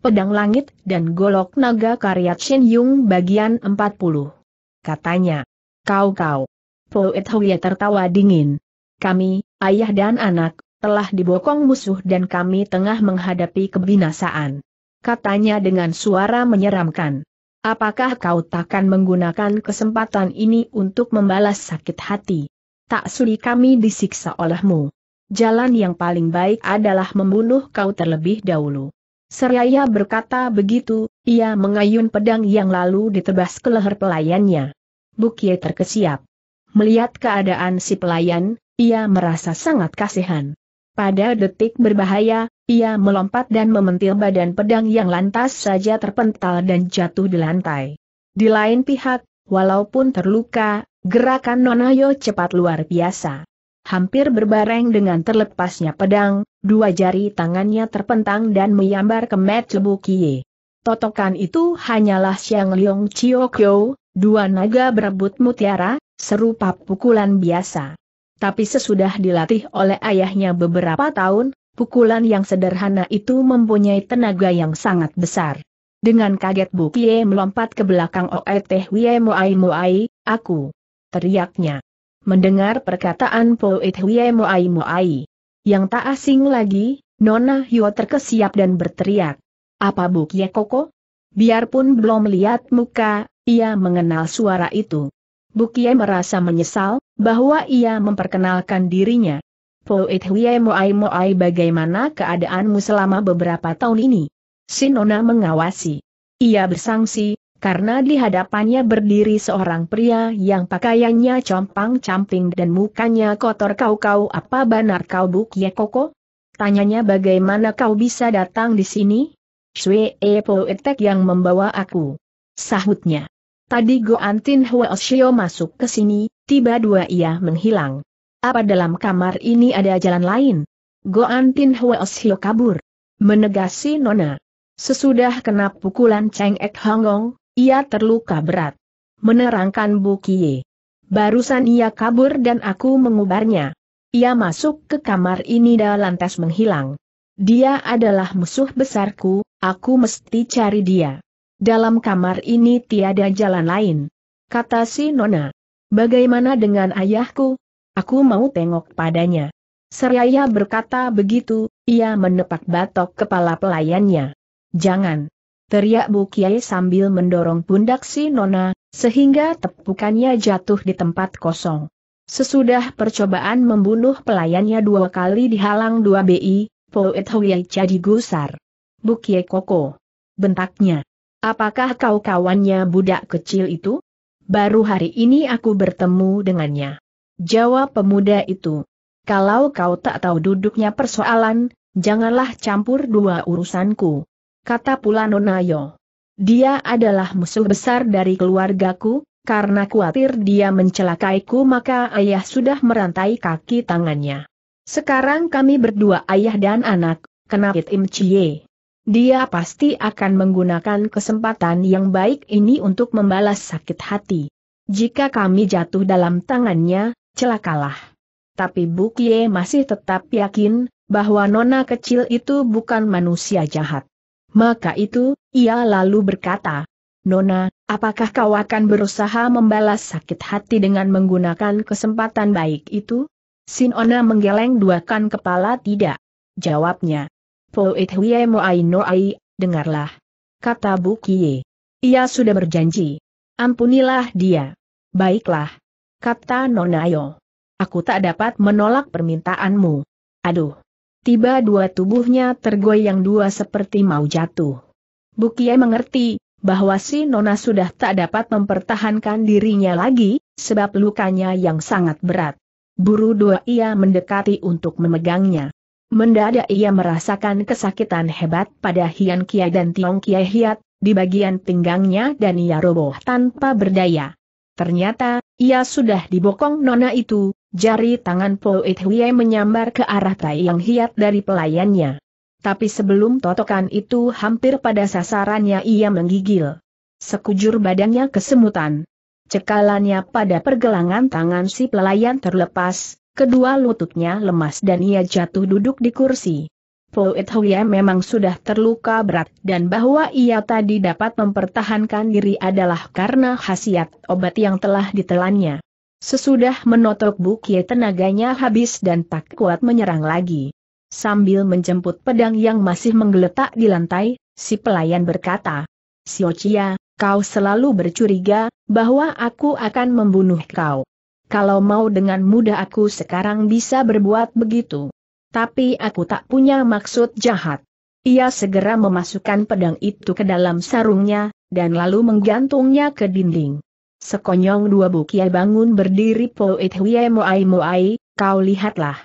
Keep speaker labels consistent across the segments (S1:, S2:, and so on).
S1: Pedang Langit dan Golok Naga karya Chin Yung bagian 40. Katanya, kau-kau. Poet Huya tertawa dingin. Kami, ayah dan anak, telah dibokong musuh dan kami tengah menghadapi kebinasaan. Katanya dengan suara menyeramkan. Apakah kau takkan menggunakan kesempatan ini untuk membalas sakit hati? Tak sudi kami disiksa olehmu. Jalan yang paling baik adalah membunuh kau terlebih dahulu. Seraya berkata begitu, ia mengayun pedang yang lalu ditebas ke leher pelayannya. Bukie terkesiap. Melihat keadaan si pelayan, ia merasa sangat kasihan. Pada detik berbahaya, ia melompat dan mementil badan pedang yang lantas saja terpental dan jatuh di lantai. Di lain pihak, walaupun terluka, gerakan Nonayo cepat luar biasa hampir berbareng dengan terlepasnya pedang, dua jari tangannya terpentang dan menyambar ke Metlebu Kie. Totokan itu hanyalah siang Liong Chio Kyo, dua naga berebut mutiara, serupa pukulan biasa. Tapi sesudah dilatih oleh ayahnya beberapa tahun, pukulan yang sederhana itu mempunyai tenaga yang sangat besar. Dengan kaget Bu Kie melompat ke belakang Oeteh Wie Moai Moai, aku. Teriaknya. Mendengar perkataan Poet Huye Moai Moai. Yang tak asing lagi, Nona Hyo terkesiap dan berteriak. Apa bukye koko? Biarpun belum lihat muka, ia mengenal suara itu. Bukye merasa menyesal, bahwa ia memperkenalkan dirinya. Poet Huye Moai Moai bagaimana keadaanmu selama beberapa tahun ini? Si Nona mengawasi. Ia bersangsi, karena di hadapannya berdiri seorang pria yang pakaiannya compang-camping dan mukanya kotor kau-kau apa benar kau Buk Ye Koko? Tanyanya bagaimana kau bisa datang di sini? Sue Epo Etek yang membawa aku. Sahutnya. Tadi Go Antin Hua Osio masuk ke sini, tiba dua ia menghilang. Apa dalam kamar ini ada jalan lain? Go Antin Hua Osio kabur. Menegasi Nona. Sesudah kena pukulan Cheng Ek Hongong, ia terluka berat. Menerangkan Bu Kie. Barusan ia kabur dan aku mengubarnya. Ia masuk ke kamar ini dan lantas menghilang. Dia adalah musuh besarku, aku mesti cari dia. Dalam kamar ini tiada jalan lain. Kata si Nona. Bagaimana dengan ayahku? Aku mau tengok padanya. Seraya berkata begitu, ia menepak batok kepala pelayannya. Jangan teriak Bu Kiai sambil mendorong pundak si Nona, sehingga tepukannya jatuh di tempat kosong. Sesudah percobaan membunuh pelayannya dua kali dihalang dua bi, Poet Huyai jadi gusar. Bu Kiai Koko. Bentaknya. Apakah kau kawannya budak kecil itu? Baru hari ini aku bertemu dengannya. Jawab pemuda itu. Kalau kau tak tahu duduknya persoalan, janganlah campur dua urusanku kata pula Nonayo. Dia adalah musuh besar dari keluargaku, karena khawatir dia mencelakaiku maka ayah sudah merantai kaki tangannya. Sekarang kami berdua ayah dan anak, kena Im Chie. Dia pasti akan menggunakan kesempatan yang baik ini untuk membalas sakit hati. Jika kami jatuh dalam tangannya, celakalah. Tapi Bukie masih tetap yakin, bahwa nona kecil itu bukan manusia jahat. Maka itu, ia lalu berkata, Nona, apakah kau akan berusaha membalas sakit hati dengan menggunakan kesempatan baik itu? Sinona menggeleng duakan kepala tidak. Jawabnya. Poet Huye Moai Noai, dengarlah. Kata bu kie. Ia sudah berjanji. Ampunilah dia. Baiklah. Kata Nonayo. Aku tak dapat menolak permintaanmu. Aduh. Tiba dua tubuhnya tergoyang dua seperti mau jatuh. Bukie mengerti, bahwa si Nona sudah tak dapat mempertahankan dirinya lagi, sebab lukanya yang sangat berat. Buru dua ia mendekati untuk memegangnya. Mendadak ia merasakan kesakitan hebat pada Hian Kia dan Tiong Kia Hiat, di bagian pinggangnya dan ia roboh tanpa berdaya. Ternyata, ia sudah dibokong Nona itu, Jari tangan Po Ithuye menyambar ke arah Tai yang hiat dari pelayannya. Tapi sebelum totokan itu hampir pada sasarannya ia menggigil. Sekujur badannya kesemutan. Cekalannya pada pergelangan tangan si pelayan terlepas, kedua lututnya lemas dan ia jatuh duduk di kursi. Po Ithuye memang sudah terluka berat dan bahwa ia tadi dapat mempertahankan diri adalah karena khasiat obat yang telah ditelannya. Sesudah menotok bukit tenaganya habis dan tak kuat menyerang lagi. Sambil menjemput pedang yang masih menggeletak di lantai, si pelayan berkata, Siocia, kau selalu bercuriga, bahwa aku akan membunuh kau. Kalau mau dengan mudah aku sekarang bisa berbuat begitu. Tapi aku tak punya maksud jahat. Ia segera memasukkan pedang itu ke dalam sarungnya, dan lalu menggantungnya ke dinding. Sekonyong dua bukia bangun berdiri Poet Huye Moai Moai, kau lihatlah.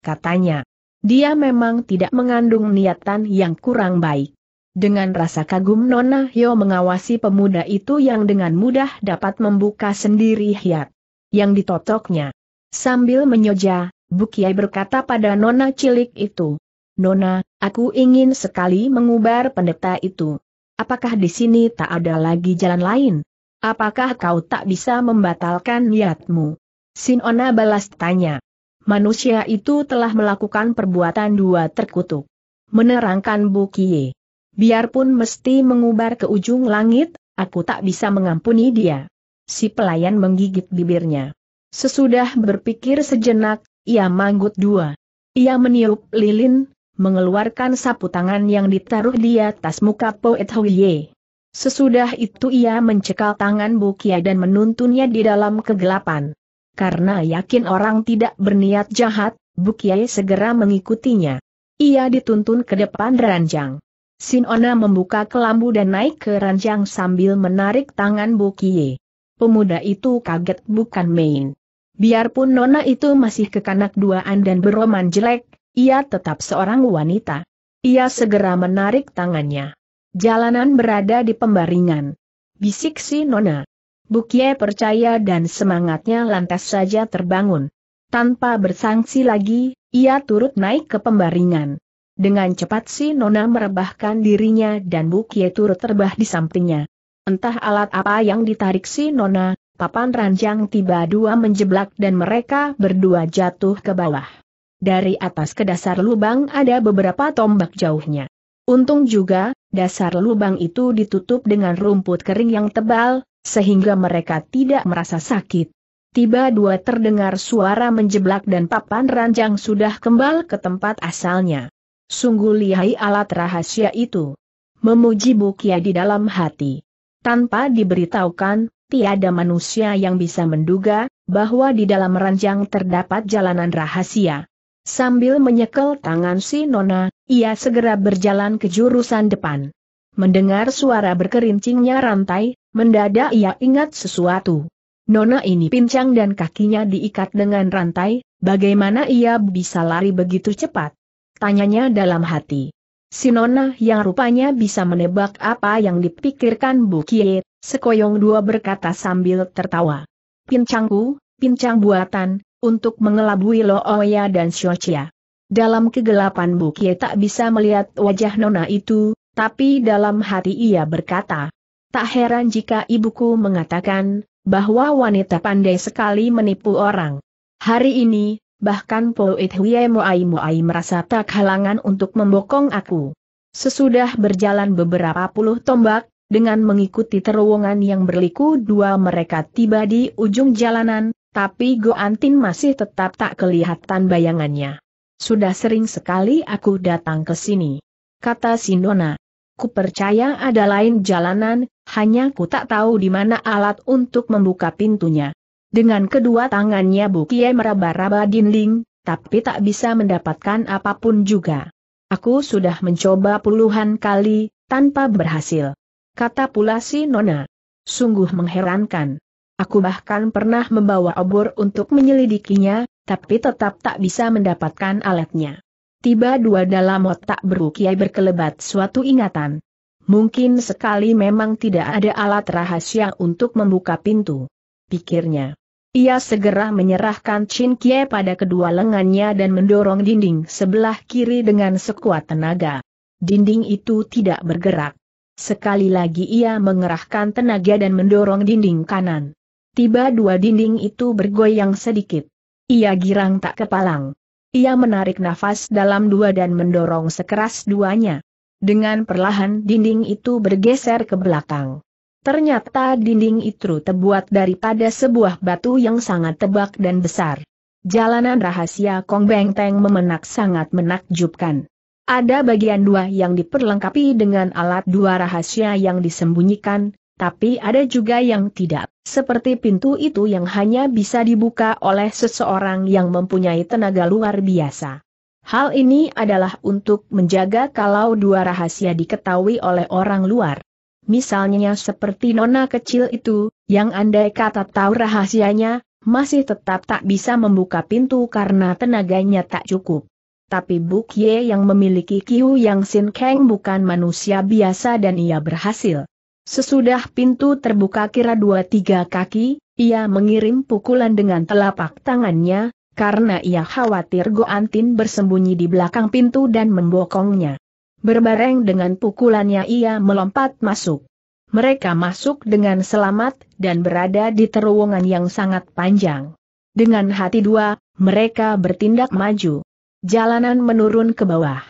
S1: Katanya. Dia memang tidak mengandung niatan yang kurang baik. Dengan rasa kagum Nona Hyo mengawasi pemuda itu yang dengan mudah dapat membuka sendiri hiat yang ditotoknya. Sambil menyoja, Bukiai berkata pada Nona cilik itu, Nona, aku ingin sekali mengubar pendeta itu. Apakah di sini tak ada lagi jalan lain? Apakah kau tak bisa membatalkan niatmu? Sinona balas tanya. Manusia itu telah melakukan perbuatan dua terkutuk. Menerangkan Bukie. Biarpun mesti mengubar ke ujung langit, aku tak bisa mengampuni dia. Si pelayan menggigit bibirnya. Sesudah berpikir sejenak, ia manggut dua. Ia meniup lilin, mengeluarkan sapu tangan yang ditaruh di atas muka Poet Huye. Sesudah itu ia mencekal tangan Bukia dan menuntunnya di dalam kegelapan. Karena yakin orang tidak berniat jahat, Bukia segera mengikutinya. Ia dituntun ke depan ranjang. Sinona membuka kelambu dan naik ke ranjang sambil menarik tangan Bukie. Pemuda itu kaget bukan main. Biarpun Nona itu masih kekanak duaan dan beroman jelek, ia tetap seorang wanita. Ia segera menarik tangannya. Jalanan berada di pembaringan. Bisik si Nona. Bukye percaya dan semangatnya lantas saja terbangun. Tanpa bersangsi lagi, ia turut naik ke pembaringan. Dengan cepat si Nona merebahkan dirinya dan Bukye turut terbah di sampingnya. Entah alat apa yang ditarik si Nona, papan ranjang tiba dua menjeblak dan mereka berdua jatuh ke bawah. Dari atas ke dasar lubang ada beberapa tombak jauhnya. Untung juga, dasar lubang itu ditutup dengan rumput kering yang tebal, sehingga mereka tidak merasa sakit. Tiba dua terdengar suara menjeblak dan papan ranjang sudah kembali ke tempat asalnya. Sungguh lihai alat rahasia itu. Memuji Bukia di dalam hati. Tanpa diberitahukan, tiada manusia yang bisa menduga, bahwa di dalam ranjang terdapat jalanan rahasia. Sambil menyekel tangan si Nona, ia segera berjalan ke jurusan depan. Mendengar suara berkerincingnya rantai, mendadak ia ingat sesuatu. Nona ini pincang dan kakinya diikat dengan rantai, bagaimana ia bisa lari begitu cepat? Tanyanya dalam hati. Si Nona yang rupanya bisa menebak apa yang dipikirkan Bu Kie, sekoyong dua berkata sambil tertawa. Pincangku, pincang buatan, untuk mengelabui Looya dan Xiaochia. Dalam kegelapan bukit tak bisa melihat wajah Nona itu, tapi dalam hati ia berkata, Tak heran jika ibuku mengatakan, bahwa wanita pandai sekali menipu orang. Hari ini, bahkan Poet Huye Moai Moai merasa tak halangan untuk membokong aku. Sesudah berjalan beberapa puluh tombak, dengan mengikuti terowongan yang berliku dua mereka tiba di ujung jalanan, tapi Goantin masih tetap tak kelihatan bayangannya. Sudah sering sekali aku datang ke sini. Kata Sinona. Ku percaya ada lain jalanan, hanya ku tak tahu di mana alat untuk membuka pintunya. Dengan kedua tangannya Bukie meraba-raba dinding, tapi tak bisa mendapatkan apapun juga. Aku sudah mencoba puluhan kali, tanpa berhasil. Kata pula si Nona. Sungguh mengherankan. Aku bahkan pernah membawa obor untuk menyelidikinya, tapi tetap tak bisa mendapatkan alatnya. Tiba dua dalam otak berukiai berkelebat suatu ingatan. Mungkin sekali memang tidak ada alat rahasia untuk membuka pintu. Pikirnya. Ia segera menyerahkan Chin Kie pada kedua lengannya dan mendorong dinding sebelah kiri dengan sekuat tenaga. Dinding itu tidak bergerak. Sekali lagi ia mengerahkan tenaga dan mendorong dinding kanan tiba dua dinding itu bergoyang sedikit. Ia girang tak kepalang. Ia menarik nafas dalam dua dan mendorong sekeras duanya. Dengan perlahan dinding itu bergeser ke belakang. Ternyata dinding itu terbuat daripada sebuah batu yang sangat tebak dan besar. Jalanan rahasia Kong Beng Teng memenak sangat menakjubkan. Ada bagian dua yang diperlengkapi dengan alat dua rahasia yang disembunyikan, tapi ada juga yang tidak, seperti pintu itu yang hanya bisa dibuka oleh seseorang yang mempunyai tenaga luar biasa. Hal ini adalah untuk menjaga kalau dua rahasia diketahui oleh orang luar. Misalnya seperti nona kecil itu, yang andai kata tahu rahasianya, masih tetap tak bisa membuka pintu karena tenaganya tak cukup. Tapi Buk Ye yang memiliki Kiu Yang Sin Kang bukan manusia biasa dan ia berhasil. Sesudah pintu terbuka kira dua tiga kaki, ia mengirim pukulan dengan telapak tangannya, karena ia khawatir Goantin bersembunyi di belakang pintu dan membokongnya. Berbareng dengan pukulannya ia melompat masuk. Mereka masuk dengan selamat dan berada di terowongan yang sangat panjang. Dengan hati dua, mereka bertindak maju. Jalanan menurun ke bawah.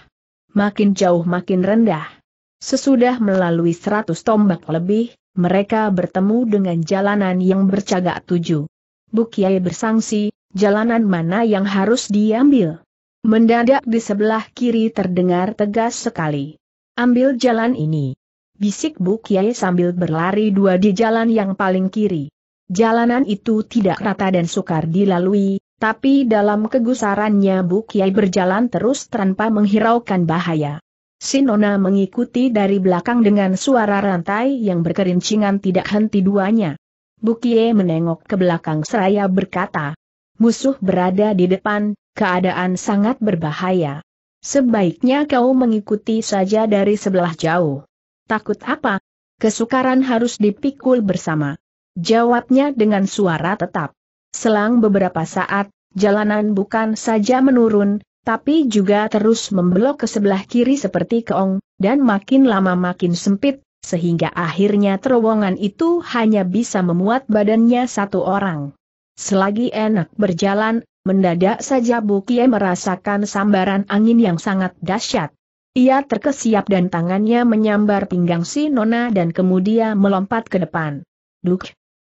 S1: Makin jauh makin rendah. Sesudah melalui seratus tombak lebih, mereka bertemu dengan jalanan yang bercagak tujuh. Bukiai bersangsi, jalanan mana yang harus diambil? Mendadak di sebelah kiri terdengar tegas sekali. Ambil jalan ini. Bisik Bukiai sambil berlari dua di jalan yang paling kiri. Jalanan itu tidak rata dan sukar dilalui, tapi dalam kegusarannya Bukiai berjalan terus tanpa menghiraukan bahaya. Sinona mengikuti dari belakang dengan suara rantai yang berkerincingan tidak henti duanya. Bukie menengok ke belakang seraya berkata, musuh berada di depan, keadaan sangat berbahaya. Sebaiknya kau mengikuti saja dari sebelah jauh. Takut apa? Kesukaran harus dipikul bersama. Jawabnya dengan suara tetap. Selang beberapa saat, jalanan bukan saja menurun, tapi juga terus membelok ke sebelah kiri seperti keong, dan makin lama makin sempit, sehingga akhirnya terowongan itu hanya bisa memuat badannya satu orang. Selagi enak berjalan, mendadak saja Bukie merasakan sambaran angin yang sangat dahsyat. Ia terkesiap dan tangannya menyambar pinggang si Nona dan kemudian melompat ke depan. Duk!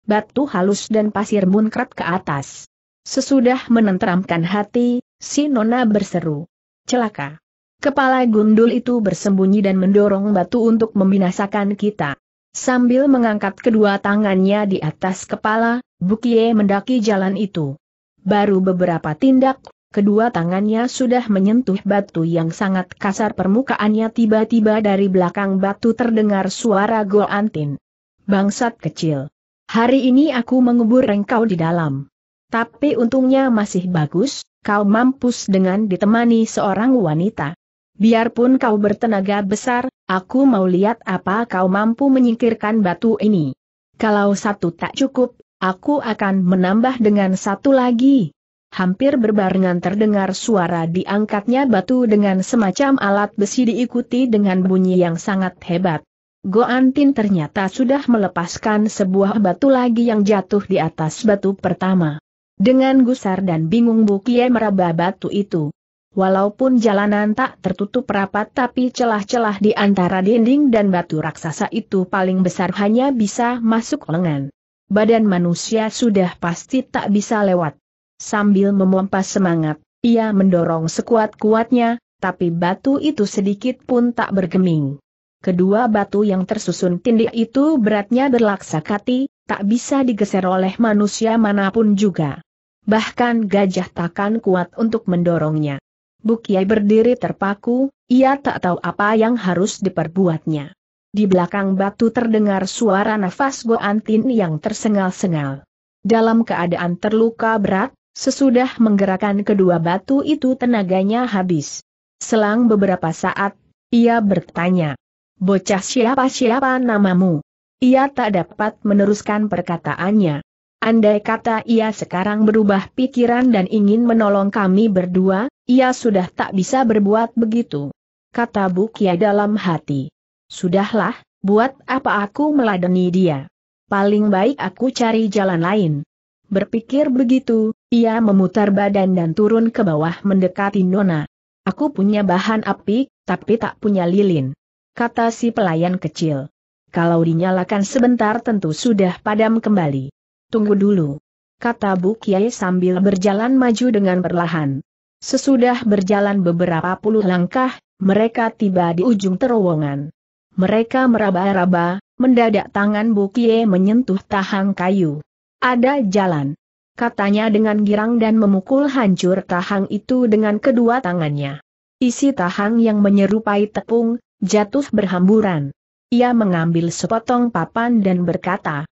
S1: Batu halus dan pasir munkrat ke atas. Sesudah menenteramkan hati, Si Nona berseru. Celaka. Kepala gundul itu bersembunyi dan mendorong batu untuk membinasakan kita. Sambil mengangkat kedua tangannya di atas kepala, Bukie mendaki jalan itu. Baru beberapa tindak, kedua tangannya sudah menyentuh batu yang sangat kasar permukaannya tiba-tiba dari belakang batu terdengar suara Goantin. Bangsat kecil. Hari ini aku mengubur engkau di dalam. Tapi untungnya masih bagus, kau mampus dengan ditemani seorang wanita. Biarpun kau bertenaga besar, aku mau lihat apa kau mampu menyingkirkan batu ini. Kalau satu tak cukup, aku akan menambah dengan satu lagi. Hampir berbarengan terdengar suara diangkatnya batu dengan semacam alat besi diikuti dengan bunyi yang sangat hebat. Goantin ternyata sudah melepaskan sebuah batu lagi yang jatuh di atas batu pertama. Dengan gusar dan bingung Bukie meraba batu itu. Walaupun jalanan tak tertutup rapat tapi celah-celah di antara dinding dan batu raksasa itu paling besar hanya bisa masuk lengan. Badan manusia sudah pasti tak bisa lewat. Sambil memompa semangat, ia mendorong sekuat-kuatnya, tapi batu itu sedikit pun tak bergeming. Kedua batu yang tersusun tindik itu beratnya berlaksa kati, tak bisa digeser oleh manusia manapun juga bahkan gajah takkan kuat untuk mendorongnya. Bukiai berdiri terpaku, ia tak tahu apa yang harus diperbuatnya. Di belakang batu terdengar suara nafas Goantin yang tersengal-sengal. Dalam keadaan terluka berat, sesudah menggerakkan kedua batu itu tenaganya habis. Selang beberapa saat, ia bertanya, Bocah siapa-siapa namamu? Ia tak dapat meneruskan perkataannya. Andai kata ia sekarang berubah pikiran dan ingin menolong kami berdua, ia sudah tak bisa berbuat begitu. Kata Bukia dalam hati. Sudahlah, buat apa aku meladeni dia? Paling baik aku cari jalan lain. Berpikir begitu, ia memutar badan dan turun ke bawah mendekati Nona. Aku punya bahan api, tapi tak punya lilin. Kata si pelayan kecil. Kalau dinyalakan sebentar tentu sudah padam kembali. Tunggu dulu. Kata Bu Kiai sambil berjalan maju dengan perlahan. Sesudah berjalan beberapa puluh langkah, mereka tiba di ujung terowongan. Mereka meraba-raba, mendadak tangan Bu Kiai menyentuh tahang kayu. Ada jalan. Katanya dengan girang dan memukul hancur tahang itu dengan kedua tangannya. Isi tahang yang menyerupai tepung, jatuh berhamburan. Ia mengambil sepotong papan dan berkata,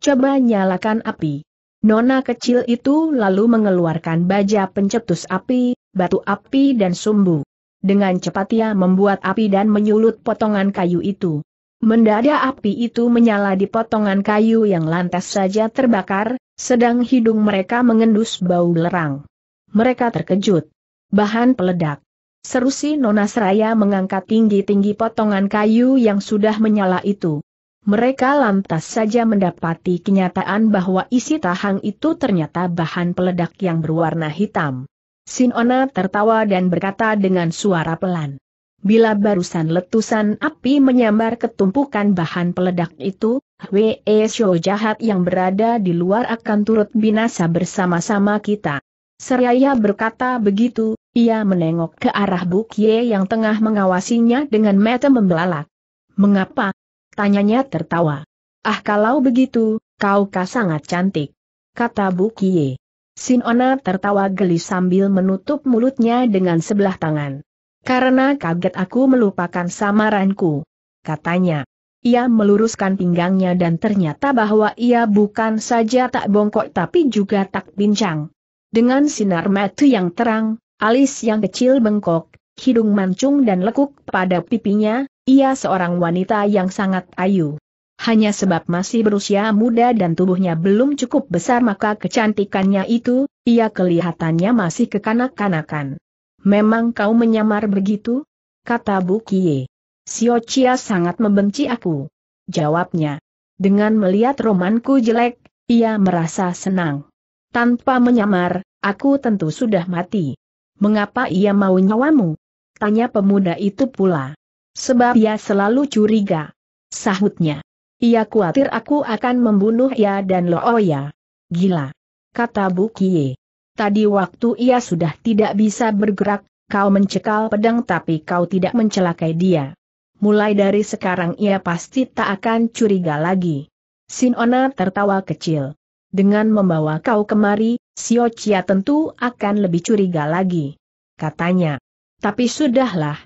S1: coba nyalakan api. Nona kecil itu lalu mengeluarkan baja pencetus api, batu api dan sumbu. Dengan cepat ia membuat api dan menyulut potongan kayu itu. Mendadak api itu menyala di potongan kayu yang lantas saja terbakar, sedang hidung mereka mengendus bau lerang. Mereka terkejut. Bahan peledak. Serusi Nona Seraya mengangkat tinggi-tinggi potongan kayu yang sudah menyala itu. Mereka lantas saja mendapati kenyataan bahwa isi tahang itu ternyata bahan peledak yang berwarna hitam. Sinona tertawa dan berkata dengan suara pelan. Bila barusan letusan api menyambar ketumpukan bahan peledak itu, W.E. Show jahat yang berada di luar akan turut binasa bersama-sama kita. Seraya berkata begitu, ia menengok ke arah Bukye yang tengah mengawasinya dengan mata membelalak. Mengapa, Tanyanya tertawa. Ah kalau begitu, kau kah sangat cantik. Kata Bukie. Sinona tertawa geli sambil menutup mulutnya dengan sebelah tangan. Karena kaget aku melupakan samaranku. Katanya. Ia meluruskan pinggangnya dan ternyata bahwa ia bukan saja tak bongkok tapi juga tak bincang. Dengan sinar mata yang terang, alis yang kecil bengkok, hidung mancung dan lekuk pada pipinya, ia seorang wanita yang sangat ayu. Hanya sebab masih berusia muda dan tubuhnya belum cukup besar maka kecantikannya itu, ia kelihatannya masih kekanak-kanakan. Memang kau menyamar begitu? Kata Bukie. Sio Chia sangat membenci aku. Jawabnya. Dengan melihat romanku jelek, ia merasa senang. Tanpa menyamar, aku tentu sudah mati. Mengapa ia mau nyawamu? Tanya pemuda itu pula. Sebab ia selalu curiga. Sahutnya. Ia khawatir aku akan membunuh ia dan Looya. Oh gila. Kata Bukie. Tadi waktu ia sudah tidak bisa bergerak, kau mencekal pedang tapi kau tidak mencelakai dia. Mulai dari sekarang ia pasti tak akan curiga lagi. Sinona tertawa kecil. Dengan membawa kau kemari, Siocia tentu akan lebih curiga lagi. Katanya. Tapi sudahlah,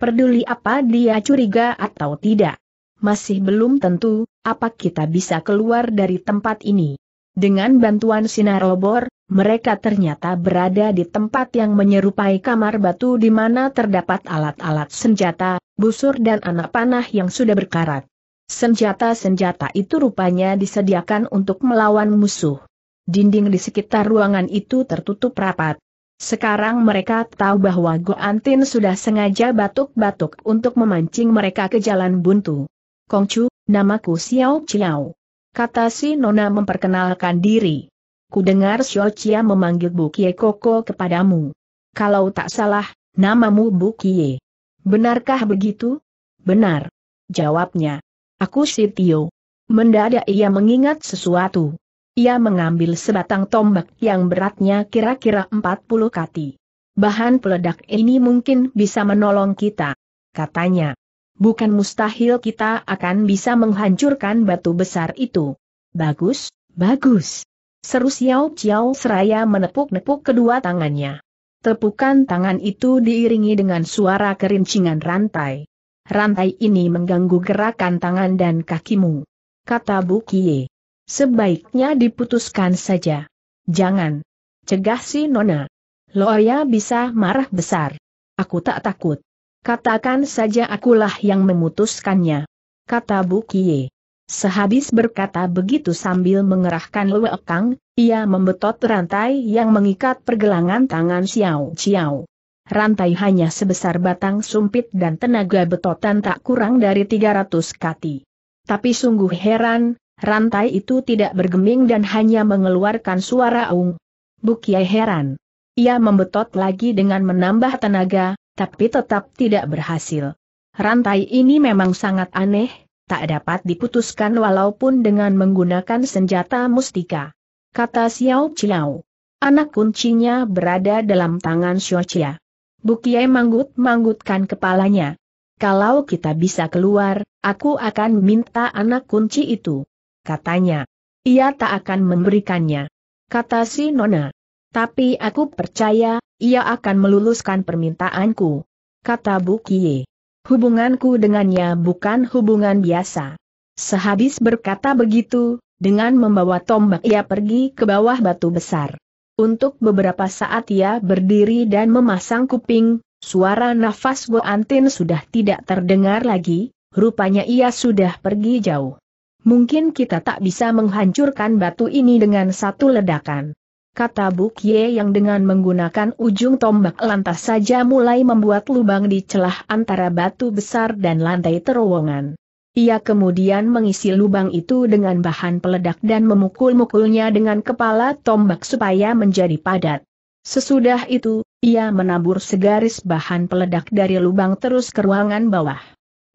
S1: Peduli apa dia curiga atau tidak? Masih belum tentu, apa kita bisa keluar dari tempat ini. Dengan bantuan sinar obor, mereka ternyata berada di tempat yang menyerupai kamar batu di mana terdapat alat-alat senjata, busur dan anak panah yang sudah berkarat. Senjata-senjata itu rupanya disediakan untuk melawan musuh. Dinding di sekitar ruangan itu tertutup rapat, sekarang mereka tahu bahwa Goantin sudah sengaja batuk-batuk untuk memancing mereka ke jalan buntu. Kongcu, namaku Xiao Chiao. Kata si Nona memperkenalkan diri. Kudengar Xiao Chia memanggil Bu Kie Koko kepadamu. Kalau tak salah, namamu Bu Kie. Benarkah begitu? Benar. Jawabnya. Aku si Tio. Mendadak ia mengingat sesuatu ia mengambil sebatang tombak yang beratnya kira-kira 40 kati. Bahan peledak ini mungkin bisa menolong kita, katanya. Bukan mustahil kita akan bisa menghancurkan batu besar itu. Bagus, bagus. Seru Xiao Xiao seraya menepuk-nepuk kedua tangannya. Tepukan tangan itu diiringi dengan suara kerincingan rantai. Rantai ini mengganggu gerakan tangan dan kakimu. Kata Bu Kie. Sebaiknya diputuskan saja. Jangan. Cegah si Nona. Loya bisa marah besar. Aku tak takut. Katakan saja akulah yang memutuskannya. Kata Bu Kie. Sehabis berkata begitu sambil mengerahkan lewekang, ia membetot rantai yang mengikat pergelangan tangan Xiao Xiao. Rantai hanya sebesar batang sumpit dan tenaga betotan tak kurang dari 300 kati. Tapi sungguh heran, rantai itu tidak bergeming dan hanya mengeluarkan suara aung. Bukiai heran. Ia membetot lagi dengan menambah tenaga, tapi tetap tidak berhasil. Rantai ini memang sangat aneh, tak dapat diputuskan walaupun dengan menggunakan senjata mustika. Kata Xiao Chiao. Anak kuncinya berada dalam tangan Chia. Bukiai manggut-manggutkan kepalanya. Kalau kita bisa keluar, aku akan minta anak kunci itu katanya. Ia tak akan memberikannya. Kata si Nona. Tapi aku percaya, ia akan meluluskan permintaanku. Kata Bu Kie. Hubunganku dengannya bukan hubungan biasa. Sehabis berkata begitu, dengan membawa tombak ia pergi ke bawah batu besar. Untuk beberapa saat ia berdiri dan memasang kuping, suara nafas Bu Antin sudah tidak terdengar lagi, rupanya ia sudah pergi jauh mungkin kita tak bisa menghancurkan batu ini dengan satu ledakan. Kata Buk Ye yang dengan menggunakan ujung tombak lantas saja mulai membuat lubang di celah antara batu besar dan lantai terowongan. Ia kemudian mengisi lubang itu dengan bahan peledak dan memukul-mukulnya dengan kepala tombak supaya menjadi padat. Sesudah itu, ia menabur segaris bahan peledak dari lubang terus ke ruangan bawah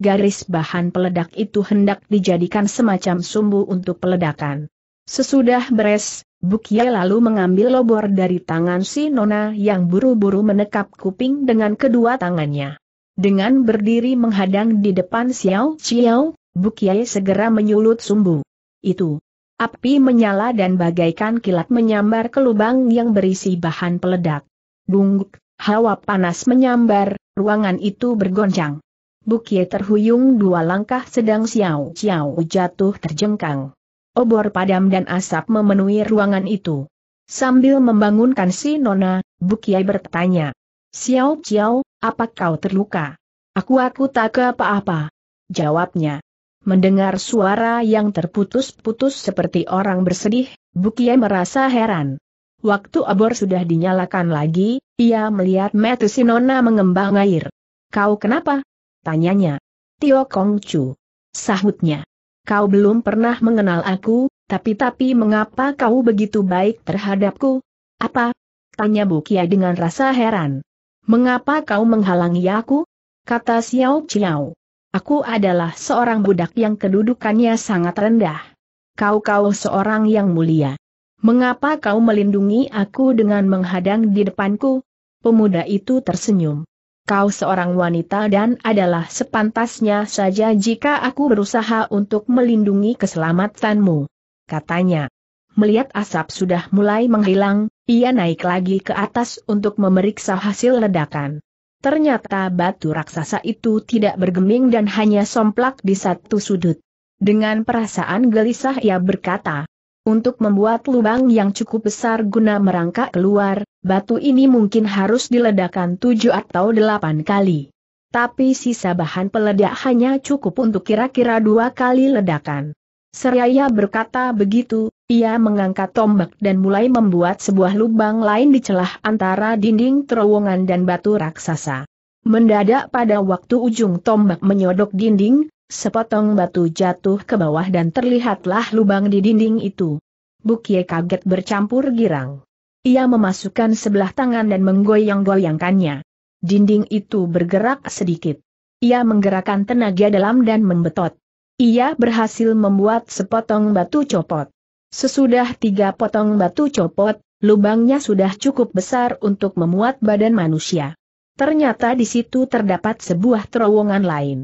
S1: garis bahan peledak itu hendak dijadikan semacam sumbu untuk peledakan. Sesudah beres, Bukia lalu mengambil lobor dari tangan si Nona yang buru-buru menekap kuping dengan kedua tangannya. Dengan berdiri menghadang di depan Xiao Xiao, Bukia segera menyulut sumbu. Itu. Api menyala dan bagaikan kilat menyambar ke lubang yang berisi bahan peledak. Dungguk, hawa panas menyambar, ruangan itu bergoncang. Bukie terhuyung dua langkah sedang Xiao Xiao jatuh terjengkang. Obor padam dan asap memenuhi ruangan itu. Sambil membangunkan si Nona, Bukie bertanya. Xiao Xiao, apa kau terluka? Aku-aku tak apa-apa. Jawabnya. Mendengar suara yang terputus-putus seperti orang bersedih, Bukie merasa heran. Waktu obor sudah dinyalakan lagi, ia melihat mata nona mengembang air. Kau kenapa? Tanyanya. Tio Kong Chu. Sahutnya. Kau belum pernah mengenal aku, tapi-tapi mengapa kau begitu baik terhadapku? Apa? Tanya bu Bukia dengan rasa heran. Mengapa kau menghalangi aku? Kata Xiao Chiao. Aku adalah seorang budak yang kedudukannya sangat rendah. Kau-kau seorang yang mulia. Mengapa kau melindungi aku dengan menghadang di depanku? Pemuda itu tersenyum kau seorang wanita dan adalah sepantasnya saja jika aku berusaha untuk melindungi keselamatanmu. Katanya. Melihat asap sudah mulai menghilang, ia naik lagi ke atas untuk memeriksa hasil ledakan. Ternyata batu raksasa itu tidak bergeming dan hanya somplak di satu sudut. Dengan perasaan gelisah ia berkata, untuk membuat lubang yang cukup besar guna merangkak keluar, batu ini mungkin harus diledakkan tujuh atau delapan kali. Tapi sisa bahan peledak hanya cukup untuk kira-kira dua kali ledakan. Seraya berkata begitu, ia mengangkat tombak dan mulai membuat sebuah lubang lain di celah antara dinding terowongan dan batu raksasa. Mendadak pada waktu ujung tombak menyodok dinding, sepotong batu jatuh ke bawah dan terlihatlah lubang di dinding itu. Bukie kaget bercampur girang. Ia memasukkan sebelah tangan dan menggoyang-goyangkannya. Dinding itu bergerak sedikit. Ia menggerakkan tenaga dalam dan membetot. Ia berhasil membuat sepotong batu copot. Sesudah tiga potong batu copot, lubangnya sudah cukup besar untuk memuat badan manusia. Ternyata di situ terdapat sebuah terowongan lain.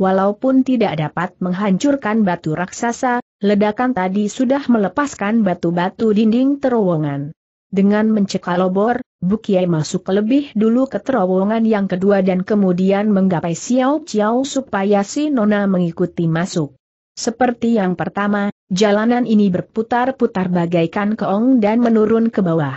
S1: Walaupun tidak dapat menghancurkan batu raksasa, ledakan tadi sudah melepaskan batu-batu dinding terowongan. Dengan mencekal obor, Bukiai masuk lebih dulu ke terowongan yang kedua dan kemudian menggapai Xiao Xiao supaya si Nona mengikuti masuk. Seperti yang pertama, jalanan ini berputar-putar bagaikan keong dan menurun ke bawah.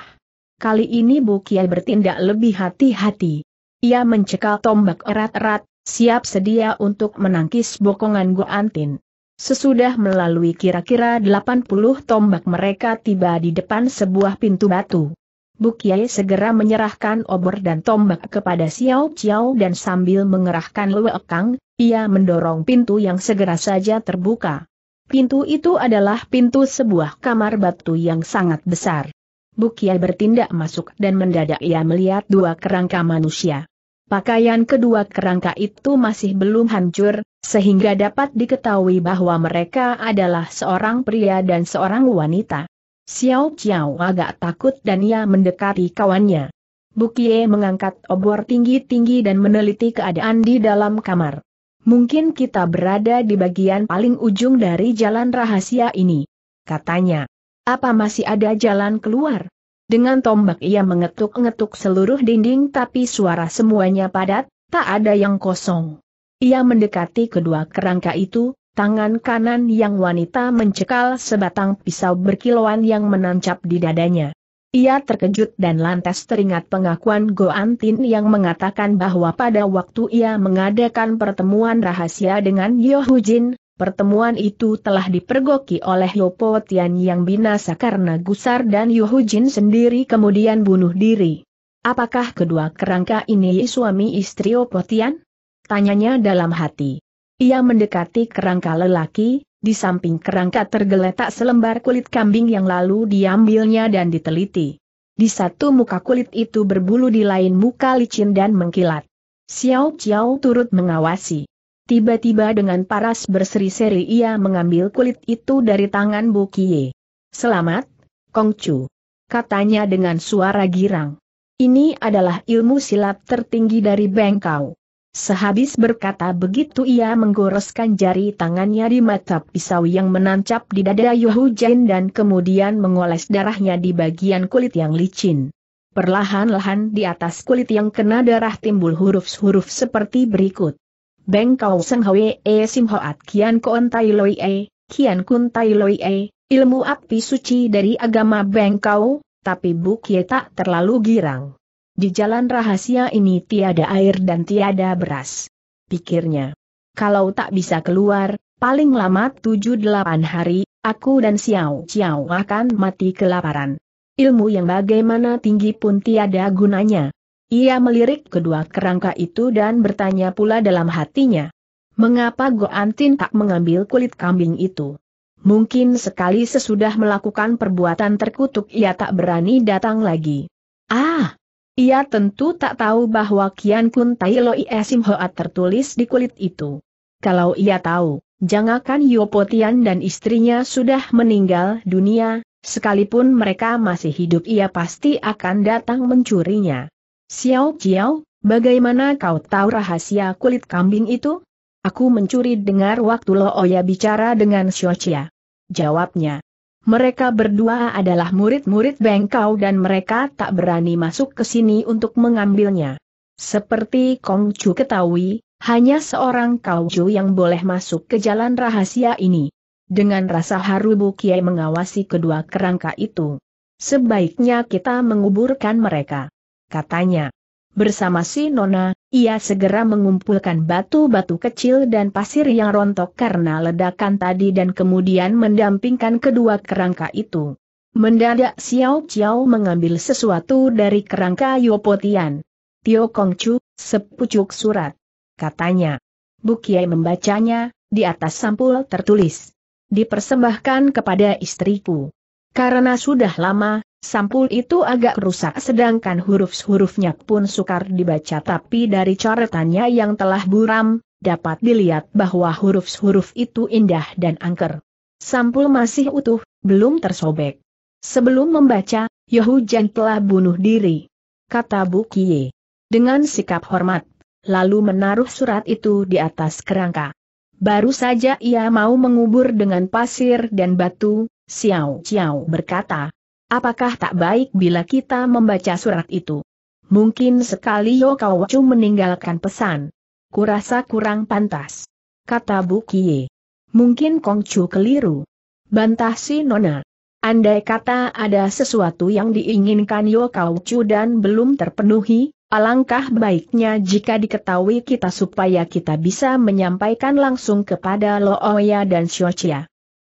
S1: Kali ini Bukiai bertindak lebih hati-hati. Ia mencekal tombak erat-erat, siap sedia untuk menangkis bokongan Goantin. Sesudah melalui kira-kira 80 tombak mereka tiba di depan sebuah pintu batu. Bukyai segera menyerahkan obor dan tombak kepada Xiao Xiao dan sambil mengerahkan Kang, ia mendorong pintu yang segera saja terbuka. Pintu itu adalah pintu sebuah kamar batu yang sangat besar. Bukyai bertindak masuk dan mendadak ia melihat dua kerangka manusia. Pakaian kedua kerangka itu masih belum hancur, sehingga dapat diketahui bahwa mereka adalah seorang pria dan seorang wanita. Xiao Xiao agak takut dan ia mendekati kawannya. Bukie mengangkat obor tinggi-tinggi dan meneliti keadaan di dalam kamar. Mungkin kita berada di bagian paling ujung dari jalan rahasia ini. Katanya. Apa masih ada jalan keluar? Dengan tombak ia mengetuk-ngetuk seluruh dinding tapi suara semuanya padat, tak ada yang kosong. Ia mendekati kedua kerangka itu, tangan kanan yang wanita mencekal sebatang pisau berkilauan yang menancap di dadanya. Ia terkejut dan lantas teringat pengakuan Goantin yang mengatakan bahwa pada waktu ia mengadakan pertemuan rahasia dengan Yohujin, pertemuan itu telah dipergoki oleh Po Tian yang binasa karena gusar dan Yohujin sendiri kemudian bunuh diri. Apakah kedua kerangka ini suami istri Po Tian? Tanyanya dalam hati. Ia mendekati kerangka lelaki, di samping kerangka tergeletak selembar kulit kambing yang lalu diambilnya dan diteliti. Di satu muka kulit itu berbulu di lain muka licin dan mengkilat. Xiao Xiao turut mengawasi. Tiba-tiba dengan paras berseri-seri ia mengambil kulit itu dari tangan Bu Kie. Selamat, kong chu, Katanya dengan suara girang. Ini adalah ilmu silat tertinggi dari Bengkau. Sehabis berkata begitu ia menggoreskan jari tangannya di mata pisau yang menancap di dada Yohu Jain dan kemudian mengoles darahnya di bagian kulit yang licin. Perlahan-lahan di atas kulit yang kena darah timbul huruf-huruf seperti berikut. Beng kau seng hwe e sim hoat kian koon tai loi e, kian kun tai loi e, ilmu api suci dari agama Beng kau, tapi Bukye tak terlalu girang. Di jalan rahasia ini tiada air dan tiada beras. Pikirnya. Kalau tak bisa keluar, paling lama 7-8 hari, aku dan Xiao Xiao akan mati kelaparan. Ilmu yang bagaimana tinggi pun tiada gunanya. Ia melirik kedua kerangka itu dan bertanya pula dalam hatinya. Mengapa Goantin tak mengambil kulit kambing itu? Mungkin sekali sesudah melakukan perbuatan terkutuk ia tak berani datang lagi. Ah, ia tentu tak tahu bahwa Kian Kun Tai Lo Esim hoat tertulis di kulit itu. Kalau ia tahu, jangankan Yopotian dan istrinya sudah meninggal dunia, sekalipun mereka masih hidup ia pasti akan datang mencurinya. Xiao Jiao, bagaimana kau tahu rahasia kulit kambing itu? Aku mencuri dengar waktu Lo Oya bicara dengan Xiochia. Jawabnya, mereka berdua adalah murid-murid Bengkau dan mereka tak berani masuk ke sini untuk mengambilnya. Seperti Kong Chu ketahui, hanya seorang Kau Chu yang boleh masuk ke jalan rahasia ini. Dengan rasa haru Bu Kiai mengawasi kedua kerangka itu. Sebaiknya kita menguburkan mereka. Katanya. Bersama si Nona, ia segera mengumpulkan batu-batu kecil dan pasir yang rontok karena ledakan tadi dan kemudian mendampingkan kedua kerangka itu. Mendadak Xiao Xiao mengambil sesuatu dari kerangka Yopotian. Tio kong chu sepucuk surat. Katanya. Bukiai membacanya, di atas sampul tertulis. Dipersembahkan kepada istriku. Karena sudah lama, Sampul itu agak rusak sedangkan huruf-hurufnya pun sukar dibaca tapi dari coretannya yang telah buram, dapat dilihat bahwa huruf-huruf itu indah dan angker. Sampul masih utuh, belum tersobek. Sebelum membaca, Yohujan telah bunuh diri. Kata Bu Kie, Dengan sikap hormat, lalu menaruh surat itu di atas kerangka. Baru saja ia mau mengubur dengan pasir dan batu, Xiao Xiao berkata, Apakah tak baik bila kita membaca surat itu? Mungkin sekali Yokawacu meninggalkan pesan. Kurasa kurang pantas. Kata Bu Kie. Mungkin Kongcu keliru. Bantah si Nona. Andai kata ada sesuatu yang diinginkan Yokawacu dan belum terpenuhi, alangkah baiknya jika diketahui kita supaya kita bisa menyampaikan langsung kepada Looya dan Bu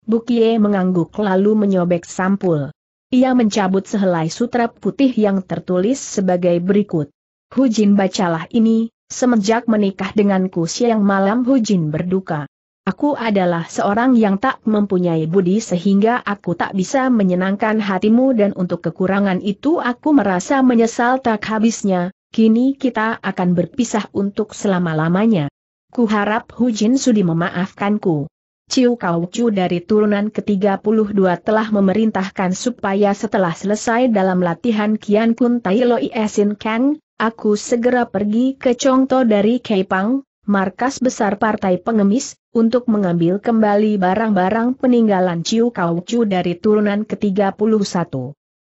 S1: Bukie mengangguk lalu menyobek sampul. Ia mencabut sehelai sutra putih yang tertulis sebagai berikut. Hujin bacalah ini, semenjak menikah denganku siang malam Hujin berduka. Aku adalah seorang yang tak mempunyai budi sehingga aku tak bisa menyenangkan hatimu dan untuk kekurangan itu aku merasa menyesal tak habisnya, kini kita akan berpisah untuk selama-lamanya. Kuharap Hujin sudi memaafkanku. Ciu Chu dari turunan ke-32 telah memerintahkan supaya setelah selesai dalam latihan Kian Kun Tai Loi Esin Kang, aku segera pergi ke Chongto dari Keipang, markas besar partai pengemis, untuk mengambil kembali barang-barang peninggalan Ciu Chu dari turunan ke-31.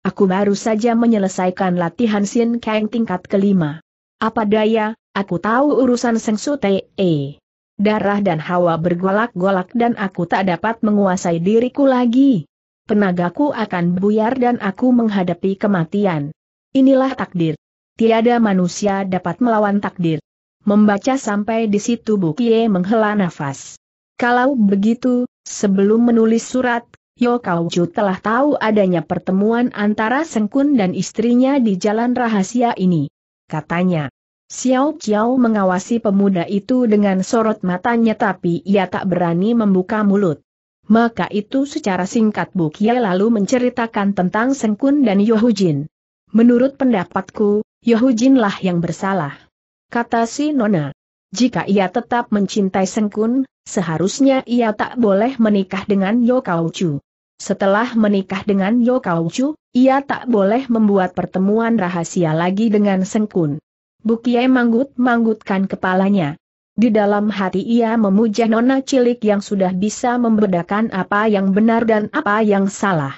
S1: Aku baru saja menyelesaikan latihan Sin Kang tingkat kelima. Apa daya, aku tahu urusan Seng Su Te. Eh darah dan hawa bergolak-golak dan aku tak dapat menguasai diriku lagi. Penagaku akan buyar dan aku menghadapi kematian. Inilah takdir. Tiada manusia dapat melawan takdir. Membaca sampai di situ Bukie menghela nafas. Kalau begitu, sebelum menulis surat, Yokauju telah tahu adanya pertemuan antara Sengkun dan istrinya di jalan rahasia ini. Katanya. Xiao Qiao mengawasi pemuda itu dengan sorot matanya tapi ia tak berani membuka mulut. Maka itu secara singkat Bu lalu menceritakan tentang Sengkun dan Yohujin. Menurut pendapatku, Yohujinlah yang bersalah. Kata si Nona. Jika ia tetap mencintai Sengkun, seharusnya ia tak boleh menikah dengan Yo Setelah menikah dengan Yo ia tak boleh membuat pertemuan rahasia lagi dengan Sengkun. Bukiai manggut-manggutkan kepalanya. Di dalam hati ia memuja nona cilik yang sudah bisa membedakan apa yang benar dan apa yang salah.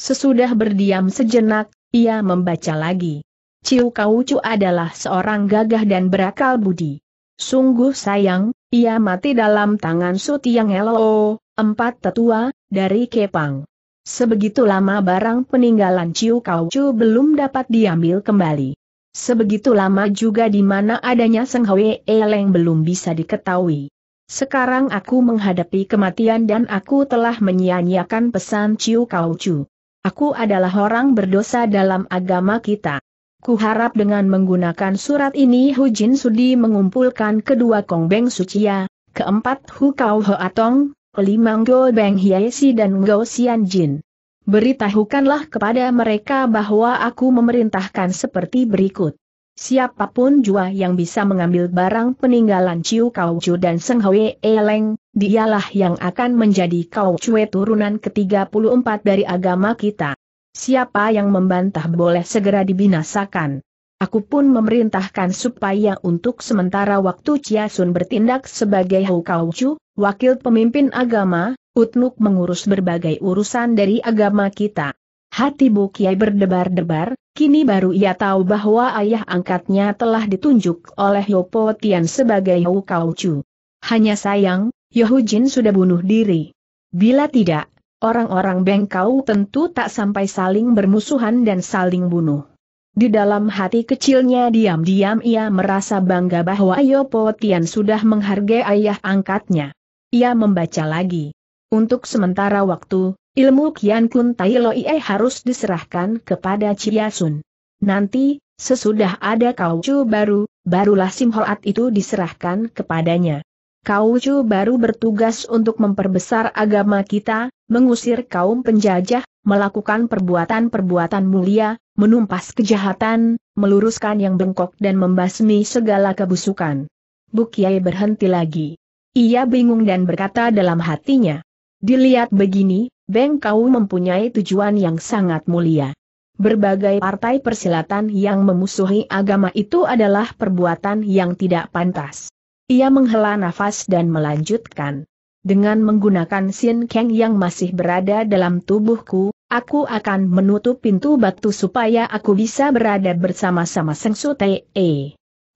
S1: Sesudah berdiam sejenak, ia membaca lagi. Ciu Kaucu adalah seorang gagah dan berakal budi. Sungguh sayang, ia mati dalam tangan yang Elo, empat tetua, dari Kepang. Sebegitu lama barang peninggalan Ciu Kaucu belum dapat diambil kembali. Sebegitu lama juga di mana adanya Seng Hwe Eleng belum bisa diketahui. Sekarang aku menghadapi kematian dan aku telah menyia-nyiakan pesan Ciu Kau Chu. Aku adalah orang berdosa dalam agama kita. Kuharap dengan menggunakan surat ini Hu Jin Sudi mengumpulkan kedua Kong Beng Sucia, keempat Hu Kau Ho Atong, kelima Go Beng Hiaisi dan Go Xian Jin. Beritahukanlah kepada mereka bahwa aku memerintahkan seperti berikut. Siapapun jua yang bisa mengambil barang peninggalan Ciu Kau dan Seng Hwe Eleng, dialah yang akan menjadi Kau Chue turunan ke-34 dari agama kita. Siapa yang membantah boleh segera dibinasakan. Aku pun memerintahkan supaya untuk sementara waktu Chia Sun bertindak sebagai Hou Kau wakil pemimpin agama, Utruk mengurus berbagai urusan dari agama kita. Hati Bu Kiai berdebar-debar, kini baru ia tahu bahwa ayah angkatnya telah ditunjuk oleh Yopo Tian sebagai Yau Kau Chu. Hanya sayang, Yohu Jin sudah bunuh diri. Bila tidak, orang-orang Bengkau tentu tak sampai saling bermusuhan dan saling bunuh. Di dalam hati kecilnya diam-diam ia merasa bangga bahwa Yopo Tian sudah menghargai ayah angkatnya. Ia membaca lagi. Untuk sementara waktu, ilmu Kian Kun Tai Lo Ie harus diserahkan kepada Sun. Nanti, sesudah ada Chu baru, barulah simholat itu diserahkan kepadanya. Chu baru bertugas untuk memperbesar agama kita, mengusir kaum penjajah, melakukan perbuatan-perbuatan mulia, menumpas kejahatan, meluruskan yang bengkok dan membasmi segala kebusukan. Bukiai berhenti lagi. Ia bingung dan berkata dalam hatinya, Dilihat begini, Beng Kau mempunyai tujuan yang sangat mulia. Berbagai partai persilatan yang memusuhi agama itu adalah perbuatan yang tidak pantas. Ia menghela nafas dan melanjutkan. Dengan menggunakan Sin Kang yang masih berada dalam tubuhku, aku akan menutup pintu batu supaya aku bisa berada bersama-sama Seng Su Te.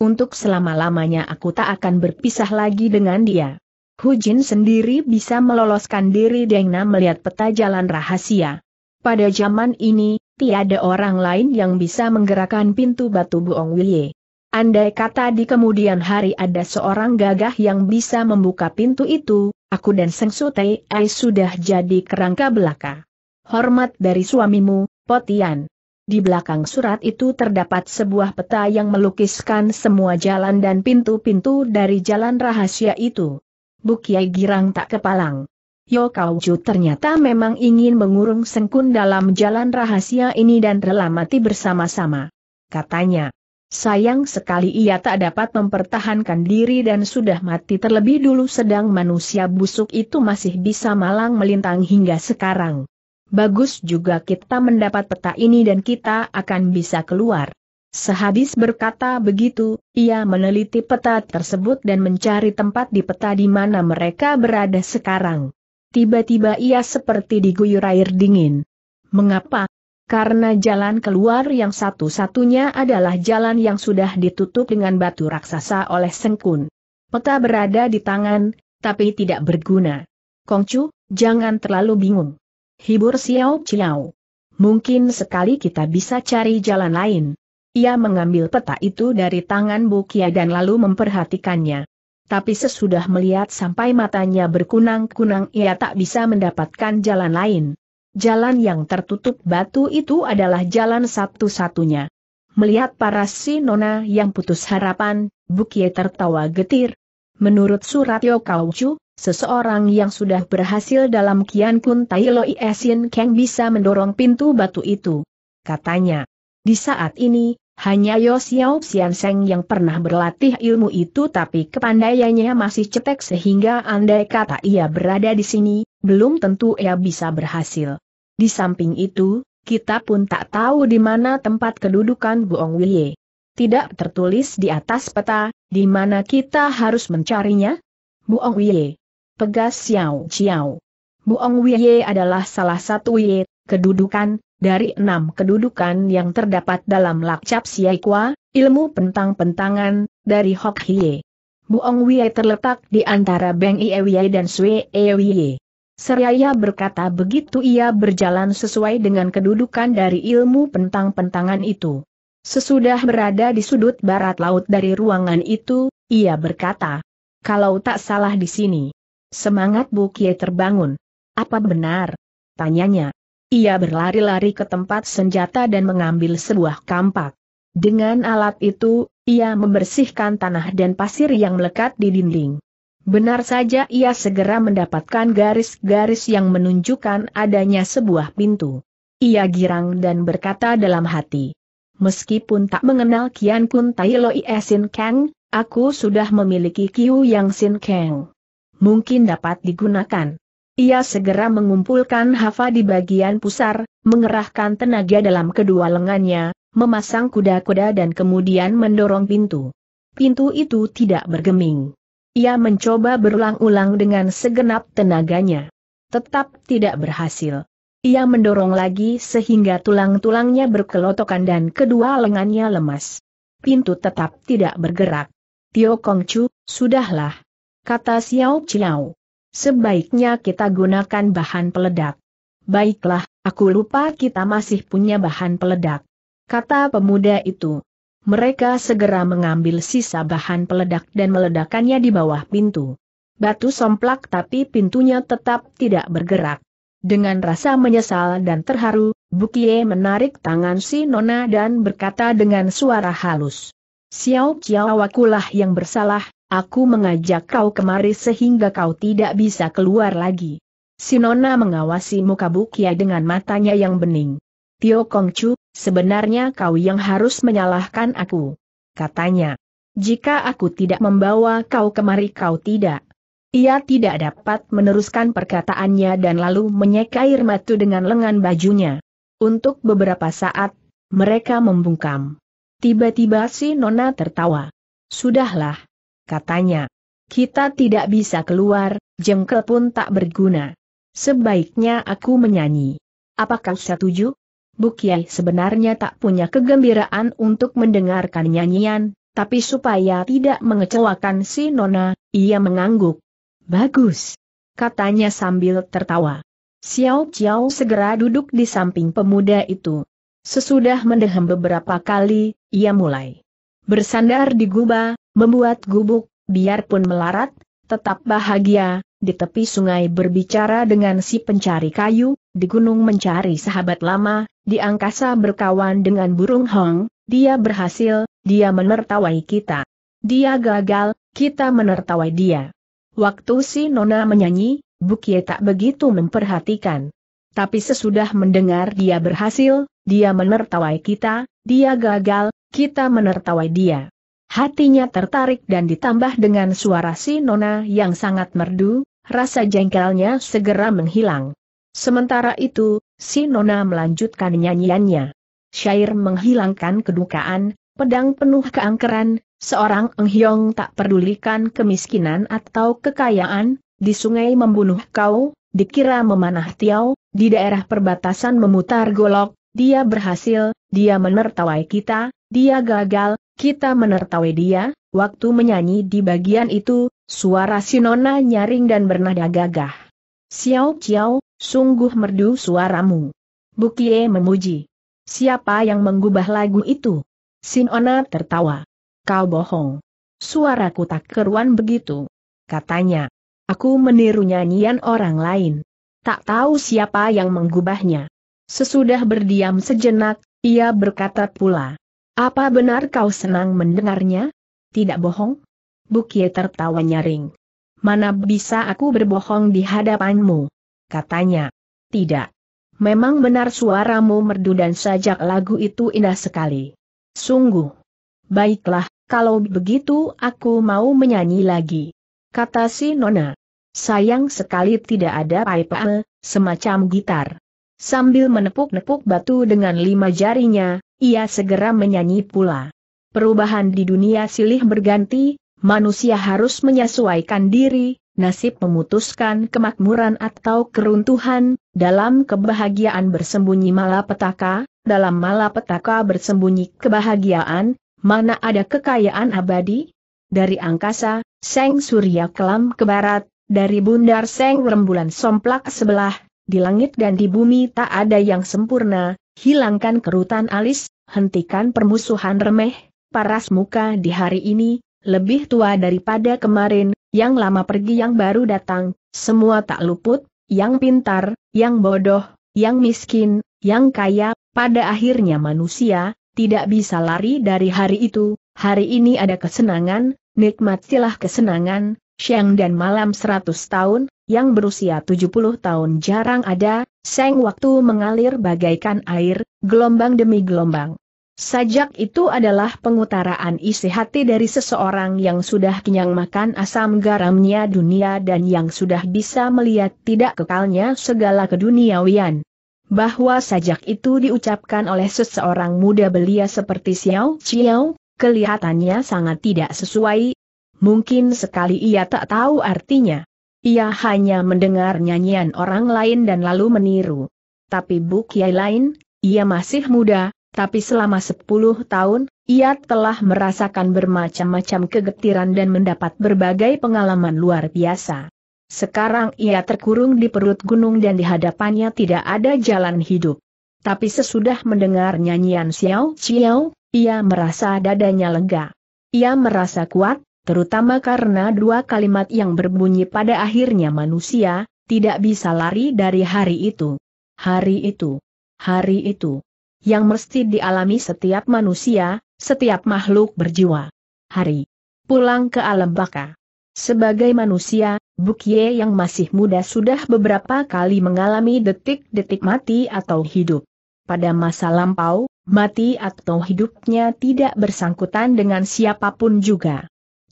S1: Untuk selama-lamanya aku tak akan berpisah lagi dengan dia. Hujin sendiri bisa meloloskan diri Dengna melihat peta jalan rahasia. Pada zaman ini, tiada orang lain yang bisa menggerakkan pintu batu Buong Wilye. Andai kata di kemudian hari ada seorang gagah yang bisa membuka pintu itu, aku dan Seng Sutei sudah jadi kerangka belaka. Hormat dari suamimu, Potian. Di belakang surat itu terdapat sebuah peta yang melukiskan semua jalan dan pintu-pintu dari jalan rahasia itu. Bukiai girang tak kepalang. Yo Kauju ternyata memang ingin mengurung Sengkun dalam jalan rahasia ini dan rela mati bersama-sama. Katanya, sayang sekali ia tak dapat mempertahankan diri dan sudah mati terlebih dulu sedang manusia busuk itu masih bisa malang melintang hingga sekarang. Bagus juga kita mendapat peta ini dan kita akan bisa keluar. Sehabis berkata begitu, ia meneliti peta tersebut dan mencari tempat di peta di mana mereka berada sekarang. Tiba-tiba ia seperti diguyur air dingin. Mengapa? Karena jalan keluar yang satu-satunya adalah jalan yang sudah ditutup dengan batu raksasa oleh Sengkun. Peta berada di tangan, tapi tidak berguna. Kongcu, jangan terlalu bingung. Hibur Xiao Xiao. Mungkin sekali kita bisa cari jalan lain. Ia mengambil peta itu dari tangan Bukia dan lalu memperhatikannya. Tapi sesudah melihat sampai matanya berkunang-kunang ia tak bisa mendapatkan jalan lain. Jalan yang tertutup batu itu adalah jalan satu-satunya. Melihat para si nona yang putus harapan, bukia tertawa getir. Menurut surat Yokauchu, seseorang yang sudah berhasil dalam Kian Kun Tai Loi Esin keng bisa mendorong pintu batu itu. Katanya, di saat ini, hanya Yo Xiao Seng yang pernah berlatih ilmu itu tapi kepandaiannya masih cetek sehingga andai kata ia berada di sini, belum tentu ia bisa berhasil. Di samping itu, kita pun tak tahu di mana tempat kedudukan Buong Wilye. Tidak tertulis di atas peta, di mana kita harus mencarinya? Buong Wilye. Pegas Xiao Xiao. Buong Wilye adalah salah satu Wilye, kedudukan, dari enam kedudukan yang terdapat dalam lakcap Siaikwa, ilmu pentang-pentangan, dari Hok Hie. Buong Wei terletak di antara Beng Ie Wie dan Sue E Wie. Seraya berkata begitu ia berjalan sesuai dengan kedudukan dari ilmu pentang-pentangan itu. Sesudah berada di sudut barat laut dari ruangan itu, ia berkata, kalau tak salah di sini. Semangat Bu Kie terbangun. Apa benar? Tanyanya. Ia berlari-lari ke tempat senjata dan mengambil sebuah kampak. Dengan alat itu, ia membersihkan tanah dan pasir yang melekat di dinding. Benar saja ia segera mendapatkan garis-garis yang menunjukkan adanya sebuah pintu. Ia girang dan berkata dalam hati. Meskipun tak mengenal Kian Kun Tai Loi Sin Kang, aku sudah memiliki Kiu Yang Sin Kang. Mungkin dapat digunakan. Ia segera mengumpulkan hafa di bagian pusar, mengerahkan tenaga dalam kedua lengannya, memasang kuda-kuda dan kemudian mendorong pintu. Pintu itu tidak bergeming. Ia mencoba berulang-ulang dengan segenap tenaganya. Tetap tidak berhasil. Ia mendorong lagi sehingga tulang-tulangnya berkelotokan dan kedua lengannya lemas. Pintu tetap tidak bergerak. Tio Kongcu, sudahlah. Kata Xiao Chiao. Sebaiknya kita gunakan bahan peledak. Baiklah, aku lupa kita masih punya bahan peledak. Kata pemuda itu. Mereka segera mengambil sisa bahan peledak dan meledakannya di bawah pintu. Batu somplak tapi pintunya tetap tidak bergerak. Dengan rasa menyesal dan terharu, Bukie menarik tangan si Nona dan berkata dengan suara halus. Xiao Xiao akulah yang bersalah, Aku mengajak kau kemari sehingga kau tidak bisa keluar lagi. Sinona mengawasi muka Bukia dengan matanya yang bening. Tio Kongcu, sebenarnya kau yang harus menyalahkan aku. Katanya. Jika aku tidak membawa kau kemari kau tidak. Ia tidak dapat meneruskan perkataannya dan lalu menyeka air matu dengan lengan bajunya. Untuk beberapa saat, mereka membungkam. Tiba-tiba si Nona tertawa. Sudahlah, katanya. Kita tidak bisa keluar, jengkel pun tak berguna. Sebaiknya aku menyanyi. Apakah setuju? Bukiai sebenarnya tak punya kegembiraan untuk mendengarkan nyanyian, tapi supaya tidak mengecewakan si Nona, ia mengangguk. Bagus, katanya sambil tertawa. Xiao Xiao segera duduk di samping pemuda itu. Sesudah mendehem beberapa kali, ia mulai bersandar di guba, membuat gubuk, biarpun melarat, tetap bahagia, di tepi sungai berbicara dengan si pencari kayu, di gunung mencari sahabat lama, di angkasa berkawan dengan burung hong, dia berhasil, dia menertawai kita. Dia gagal, kita menertawai dia. Waktu si Nona menyanyi, Bukie tak begitu memperhatikan. Tapi sesudah mendengar dia berhasil, dia menertawai kita, dia gagal, kita menertawai dia. Hatinya tertarik dan ditambah dengan suara si Nona yang sangat merdu, rasa jengkelnya segera menghilang. Sementara itu, si Nona melanjutkan nyanyiannya. Syair menghilangkan kedukaan, pedang penuh keangkeran, seorang enghyong tak pedulikan kemiskinan atau kekayaan, di sungai membunuh kau, dikira memanah tiau, di daerah perbatasan memutar golok, dia berhasil, dia menertawai kita, dia gagal, kita menertawai dia, waktu menyanyi di bagian itu, suara Sinona nyaring dan bernada gagah. Xiao Xiao, sungguh merdu suaramu. Bukie memuji. Siapa yang menggubah lagu itu? Sinona tertawa. Kau bohong. Suaraku tak keruan begitu. Katanya. Aku meniru nyanyian orang lain. Tak tahu siapa yang menggubahnya. Sesudah berdiam sejenak, ia berkata pula. Apa benar kau senang mendengarnya? Tidak bohong? Bukie tertawa nyaring. Mana bisa aku berbohong di hadapanmu? Katanya. Tidak. Memang benar suaramu merdu dan sajak lagu itu indah sekali. Sungguh. Baiklah, kalau begitu aku mau menyanyi lagi. Kata si Nona. Sayang sekali tidak ada pipe semacam gitar. Sambil menepuk-nepuk batu dengan lima jarinya, ia segera menyanyi pula. Perubahan di dunia silih berganti, manusia harus menyesuaikan diri, nasib memutuskan kemakmuran atau keruntuhan, dalam kebahagiaan bersembunyi malapetaka, dalam malapetaka bersembunyi kebahagiaan, mana ada kekayaan abadi? Dari angkasa, Seng Surya kelam ke barat, dari bundar Seng Rembulan somplak sebelah, di langit dan di bumi tak ada yang sempurna, Hilangkan kerutan alis, hentikan permusuhan remeh, paras muka di hari ini, lebih tua daripada kemarin, yang lama pergi yang baru datang, semua tak luput, yang pintar, yang bodoh, yang miskin, yang kaya, pada akhirnya manusia, tidak bisa lari dari hari itu, hari ini ada kesenangan, nikmatilah kesenangan, siang dan malam 100 tahun, yang berusia 70 tahun jarang ada, Seng waktu mengalir bagaikan air, gelombang demi gelombang. Sajak itu adalah pengutaraan isi hati dari seseorang yang sudah kenyang makan asam garamnya dunia dan yang sudah bisa melihat tidak kekalnya segala keduniawian. Bahwa sajak itu diucapkan oleh seseorang muda belia seperti Xiao Xiao, kelihatannya sangat tidak sesuai. Mungkin sekali ia tak tahu artinya. Ia hanya mendengar nyanyian orang lain dan lalu meniru. Tapi Bu Kiai lain, ia masih muda, tapi selama 10 tahun, ia telah merasakan bermacam-macam kegetiran dan mendapat berbagai pengalaman luar biasa. Sekarang ia terkurung di perut gunung dan di hadapannya tidak ada jalan hidup. Tapi sesudah mendengar nyanyian Xiao Xiao, ia merasa dadanya lega. Ia merasa kuat, terutama karena dua kalimat yang berbunyi pada akhirnya manusia, tidak bisa lari dari hari itu. Hari itu. Hari itu. Yang mesti dialami setiap manusia, setiap makhluk berjiwa. Hari. Pulang ke alam baka. Sebagai manusia, Bukye yang masih muda sudah beberapa kali mengalami detik-detik mati atau hidup. Pada masa lampau, mati atau hidupnya tidak bersangkutan dengan siapapun juga.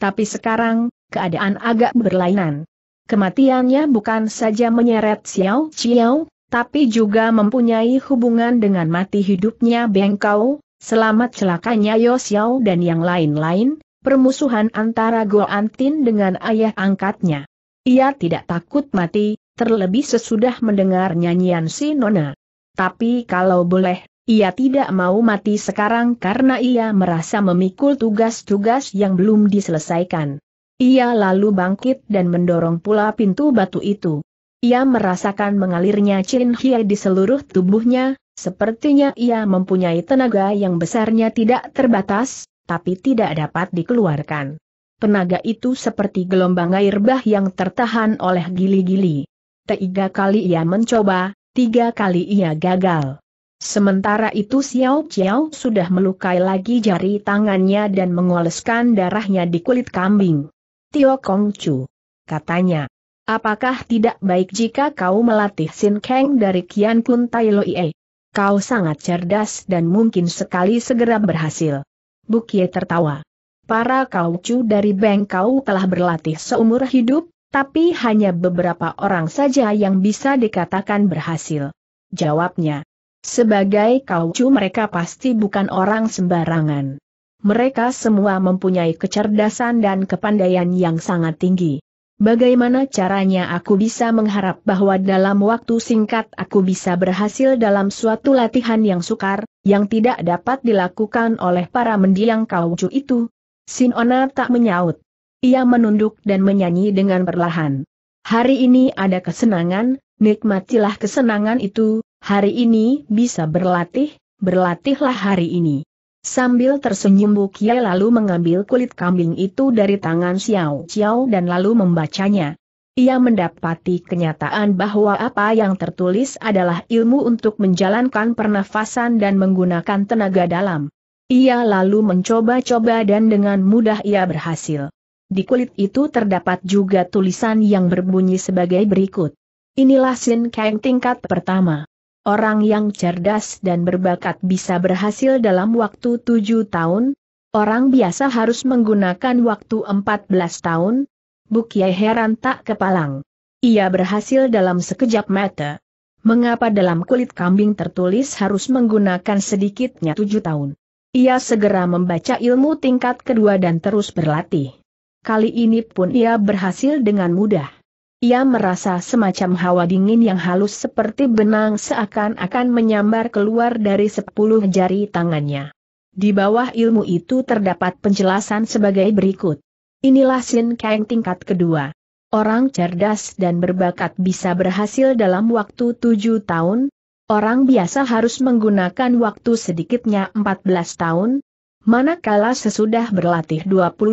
S1: Tapi sekarang, keadaan agak berlainan. Kematiannya bukan saja menyeret Xiao Xiao, tapi juga mempunyai hubungan dengan mati hidupnya Bengkau, selamat celakanya Yo Xiao dan yang lain-lain, permusuhan antara Go Antin dengan ayah angkatnya. Ia tidak takut mati, terlebih sesudah mendengar nyanyian si Nona. Tapi kalau boleh, ia tidak mau mati sekarang karena ia merasa memikul tugas-tugas yang belum diselesaikan. Ia lalu bangkit dan mendorong pula pintu batu itu. Ia merasakan mengalirnya Chin Hie di seluruh tubuhnya, sepertinya ia mempunyai tenaga yang besarnya tidak terbatas, tapi tidak dapat dikeluarkan. Tenaga itu seperti gelombang air bah yang tertahan oleh gili-gili. Tiga kali ia mencoba, tiga kali ia gagal. Sementara itu Xiao Xiao sudah melukai lagi jari tangannya dan mengoleskan darahnya di kulit kambing. Tio Kong Chu, Katanya. Apakah tidak baik jika kau melatih Sin Kang dari Kian Kun Tai Ie? Kau sangat cerdas dan mungkin sekali segera berhasil. Bukie tertawa. Para Kau Chu dari Beng kau telah berlatih seumur hidup, tapi hanya beberapa orang saja yang bisa dikatakan berhasil. Jawabnya. Sebagai kaucu mereka pasti bukan orang sembarangan. Mereka semua mempunyai kecerdasan dan kepandaian yang sangat tinggi. Bagaimana caranya aku bisa mengharap bahwa dalam waktu singkat aku bisa berhasil dalam suatu latihan yang sukar, yang tidak dapat dilakukan oleh para mendiang kaucu itu? Sinona tak menyaut. Ia menunduk dan menyanyi dengan perlahan. Hari ini ada kesenangan, nikmatilah kesenangan itu, Hari ini bisa berlatih, berlatihlah hari ini. Sambil tersenyum Bu lalu mengambil kulit kambing itu dari tangan Xiao Xiao dan lalu membacanya. Ia mendapati kenyataan bahwa apa yang tertulis adalah ilmu untuk menjalankan pernafasan dan menggunakan tenaga dalam. Ia lalu mencoba-coba dan dengan mudah ia berhasil. Di kulit itu terdapat juga tulisan yang berbunyi sebagai berikut. Inilah Sin Kang tingkat pertama orang yang cerdas dan berbakat bisa berhasil dalam waktu tujuh tahun, orang biasa harus menggunakan waktu empat belas tahun, Bukyai heran tak kepalang. Ia berhasil dalam sekejap mata. Mengapa dalam kulit kambing tertulis harus menggunakan sedikitnya tujuh tahun? Ia segera membaca ilmu tingkat kedua dan terus berlatih. Kali ini pun ia berhasil dengan mudah. Ia merasa semacam hawa dingin yang halus seperti benang seakan-akan menyambar keluar dari sepuluh jari tangannya. Di bawah ilmu itu terdapat penjelasan sebagai berikut. Inilah Sin Kang tingkat kedua. Orang cerdas dan berbakat bisa berhasil dalam waktu tujuh tahun, Orang biasa harus menggunakan waktu sedikitnya empat belas tahun, manakala sesudah berlatih 21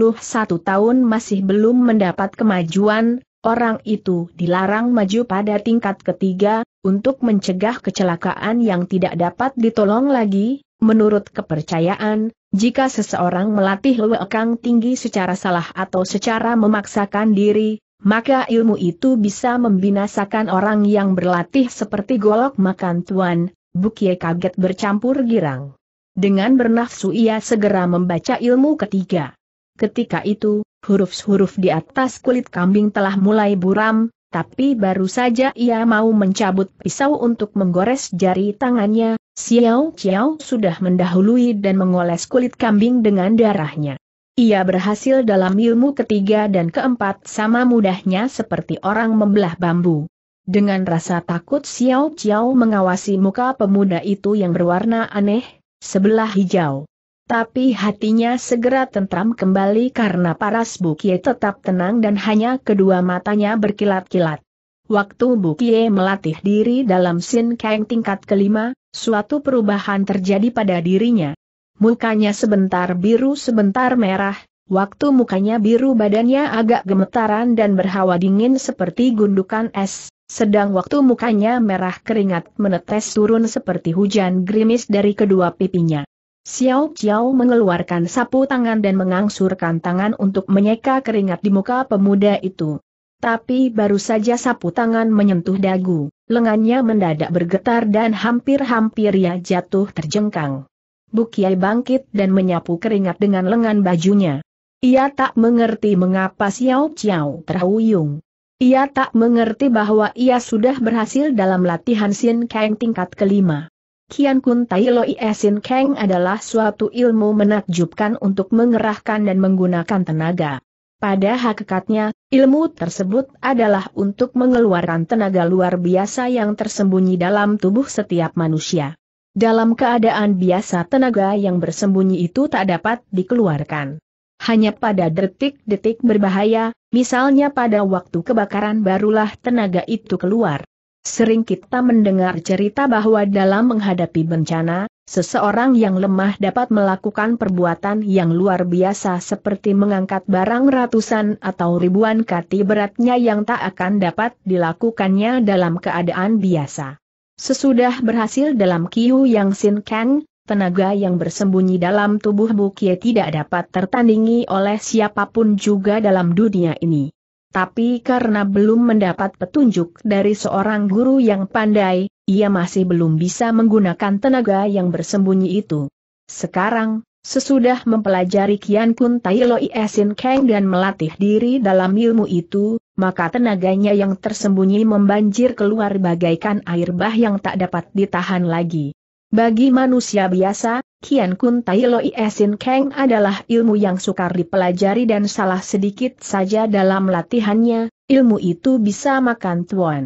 S1: tahun masih belum mendapat kemajuan, Orang itu dilarang maju pada tingkat ketiga, untuk mencegah kecelakaan yang tidak dapat ditolong lagi, menurut kepercayaan, jika seseorang melatih lewekang tinggi secara salah atau secara memaksakan diri, maka ilmu itu bisa membinasakan orang yang berlatih seperti golok makan tuan, Bukie kaget bercampur girang. Dengan bernafsu ia segera membaca ilmu ketiga. Ketika itu, huruf-huruf di atas kulit kambing telah mulai buram, tapi baru saja ia mau mencabut pisau untuk menggores jari tangannya, Xiao Xiao sudah mendahului dan mengoles kulit kambing dengan darahnya. Ia berhasil dalam ilmu ketiga dan keempat sama mudahnya seperti orang membelah bambu. Dengan rasa takut Xiao Xiao mengawasi muka pemuda itu yang berwarna aneh, sebelah hijau. Tapi hatinya segera tentram kembali karena paras Bukie tetap tenang dan hanya kedua matanya berkilat-kilat. Waktu Bukie melatih diri dalam Sin Kang tingkat kelima, suatu perubahan terjadi pada dirinya. Mukanya sebentar biru sebentar merah, waktu mukanya biru badannya agak gemetaran dan berhawa dingin seperti gundukan es, sedang waktu mukanya merah keringat menetes turun seperti hujan gerimis dari kedua pipinya. Xiao Xiao mengeluarkan sapu tangan dan mengangsurkan tangan untuk menyeka keringat di muka pemuda itu. Tapi baru saja sapu tangan menyentuh dagu, lengannya mendadak bergetar dan hampir-hampir ia jatuh terjengkang. Bukiai bangkit dan menyapu keringat dengan lengan bajunya. Ia tak mengerti mengapa Xiao Xiao terhuyung. Ia tak mengerti bahwa ia sudah berhasil dalam latihan Sin Kang tingkat kelima. Kian Kun Tai Loi Esin Kang adalah suatu ilmu menakjubkan untuk mengerahkan dan menggunakan tenaga. Pada hakikatnya, ilmu tersebut adalah untuk mengeluarkan tenaga luar biasa yang tersembunyi dalam tubuh setiap manusia. Dalam keadaan biasa tenaga yang bersembunyi itu tak dapat dikeluarkan. Hanya pada detik-detik berbahaya, misalnya pada waktu kebakaran barulah tenaga itu keluar. Sering kita mendengar cerita bahwa dalam menghadapi bencana, seseorang yang lemah dapat melakukan perbuatan yang luar biasa seperti mengangkat barang ratusan atau ribuan kati beratnya yang tak akan dapat dilakukannya dalam keadaan biasa. Sesudah berhasil dalam Kiu Yang Sin Kang, tenaga yang bersembunyi dalam tubuh Bukie tidak dapat tertandingi oleh siapapun juga dalam dunia ini tapi karena belum mendapat petunjuk dari seorang guru yang pandai, ia masih belum bisa menggunakan tenaga yang bersembunyi itu. Sekarang, sesudah mempelajari Kian Kun Tai Loi Esin Kang dan melatih diri dalam ilmu itu, maka tenaganya yang tersembunyi membanjir keluar bagaikan air bah yang tak dapat ditahan lagi. Bagi manusia biasa, Kian Kun Tai Loi Esin Kang adalah ilmu yang sukar dipelajari dan salah sedikit saja dalam latihannya, ilmu itu bisa makan tuan.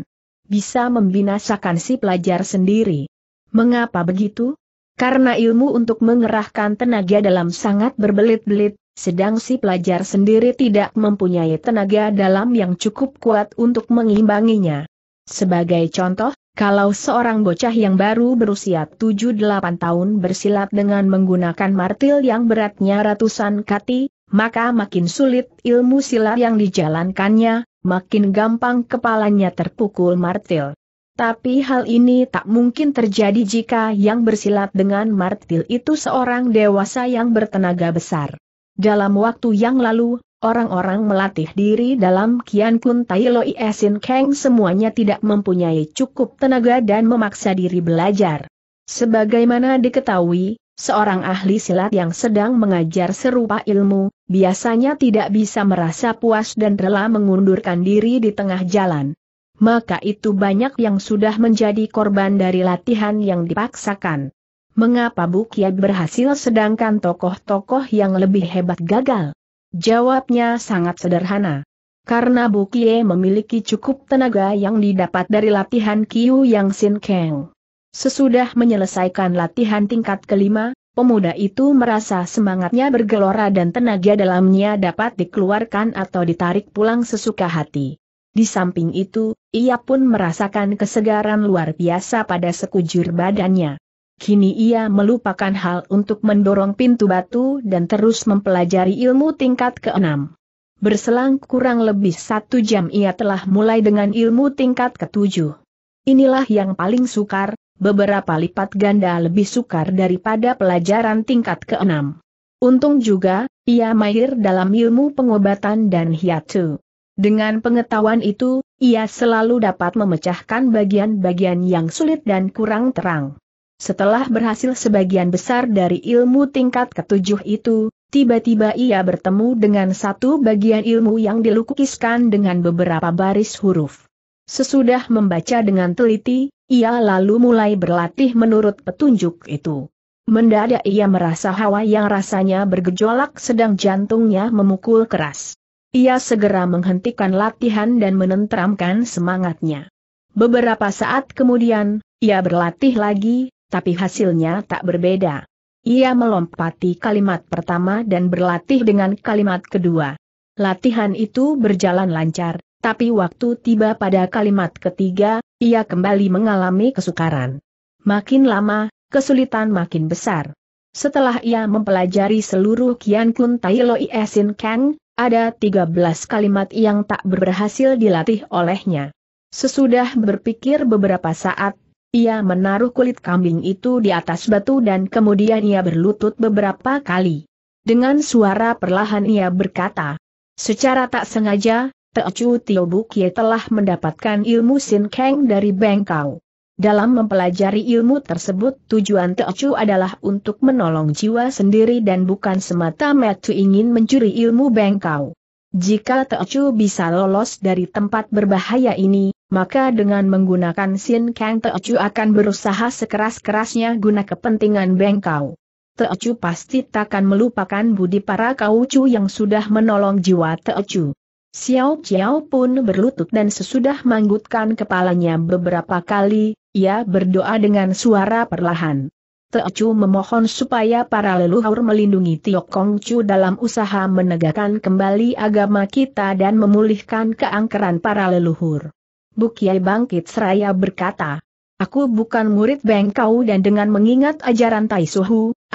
S1: Bisa membinasakan si pelajar sendiri. Mengapa begitu? Karena ilmu untuk mengerahkan tenaga dalam sangat berbelit-belit, sedang si pelajar sendiri tidak mempunyai tenaga dalam yang cukup kuat untuk mengimbanginya. Sebagai contoh, kalau seorang bocah yang baru berusia 7-8 tahun bersilat dengan menggunakan martil yang beratnya ratusan kati, maka makin sulit ilmu silat yang dijalankannya, makin gampang kepalanya terpukul martil. Tapi hal ini tak mungkin terjadi jika yang bersilat dengan martil itu seorang dewasa yang bertenaga besar. Dalam waktu yang lalu, orang-orang melatih diri dalam Kian Kun Tai Loi Esin Kang semuanya tidak mempunyai cukup tenaga dan memaksa diri belajar. Sebagaimana diketahui, seorang ahli silat yang sedang mengajar serupa ilmu, biasanya tidak bisa merasa puas dan rela mengundurkan diri di tengah jalan. Maka itu banyak yang sudah menjadi korban dari latihan yang dipaksakan. Mengapa Bukiat berhasil sedangkan tokoh-tokoh yang lebih hebat gagal? Jawabnya sangat sederhana. Karena Bukie memiliki cukup tenaga yang didapat dari latihan Kiu Yang Sin Kang. Sesudah menyelesaikan latihan tingkat kelima, pemuda itu merasa semangatnya bergelora dan tenaga dalamnya dapat dikeluarkan atau ditarik pulang sesuka hati. Di samping itu, ia pun merasakan kesegaran luar biasa pada sekujur badannya. Kini ia melupakan hal untuk mendorong pintu batu dan terus mempelajari ilmu tingkat keenam. Berselang kurang lebih satu jam ia telah mulai dengan ilmu tingkat ketujuh. Inilah yang paling sukar, beberapa lipat ganda lebih sukar daripada pelajaran tingkat keenam. Untung juga, ia mahir dalam ilmu pengobatan dan hiatu. Dengan pengetahuan itu, ia selalu dapat memecahkan bagian-bagian yang sulit dan kurang terang. Setelah berhasil sebagian besar dari ilmu tingkat ketujuh itu, tiba-tiba ia bertemu dengan satu bagian ilmu yang dilukiskan dengan beberapa baris huruf. Sesudah membaca dengan teliti, ia lalu mulai berlatih menurut petunjuk itu. Mendadak ia merasa hawa yang rasanya bergejolak sedang jantungnya memukul keras. Ia segera menghentikan latihan dan menenteramkan semangatnya. Beberapa saat kemudian, ia berlatih lagi, tapi hasilnya tak berbeda. Ia melompati kalimat pertama dan berlatih dengan kalimat kedua. Latihan itu berjalan lancar, tapi waktu tiba pada kalimat ketiga, ia kembali mengalami kesukaran. Makin lama, kesulitan makin besar. Setelah ia mempelajari seluruh Kian Kun Tai Loi Esin Kang, ada 13 kalimat yang tak berhasil dilatih olehnya. Sesudah berpikir beberapa saat, ia menaruh kulit kambing itu di atas batu dan kemudian ia berlutut beberapa kali. Dengan suara perlahan ia berkata, secara tak sengaja, Teochu Tio Bukie telah mendapatkan ilmu Sin Kang dari Bengkau. Dalam mempelajari ilmu tersebut tujuan Teochu adalah untuk menolong jiwa sendiri dan bukan semata-mata ingin mencuri ilmu Bengkau. Jika Teochu bisa lolos dari tempat berbahaya ini, maka dengan menggunakan Sin Kang Teochu akan berusaha sekeras-kerasnya guna kepentingan Bengkau. Teochu pasti takkan melupakan budi para kaucu yang sudah menolong jiwa Teochu. Xiao Xiao pun berlutut dan sesudah manggutkan kepalanya beberapa kali, ia berdoa dengan suara perlahan. Teochu memohon supaya para leluhur melindungi Tio Chu dalam usaha menegakkan kembali agama kita dan memulihkan keangkeran para leluhur. Bukiai bangkit seraya berkata, Aku bukan murid bengkau dan dengan mengingat ajaran Tai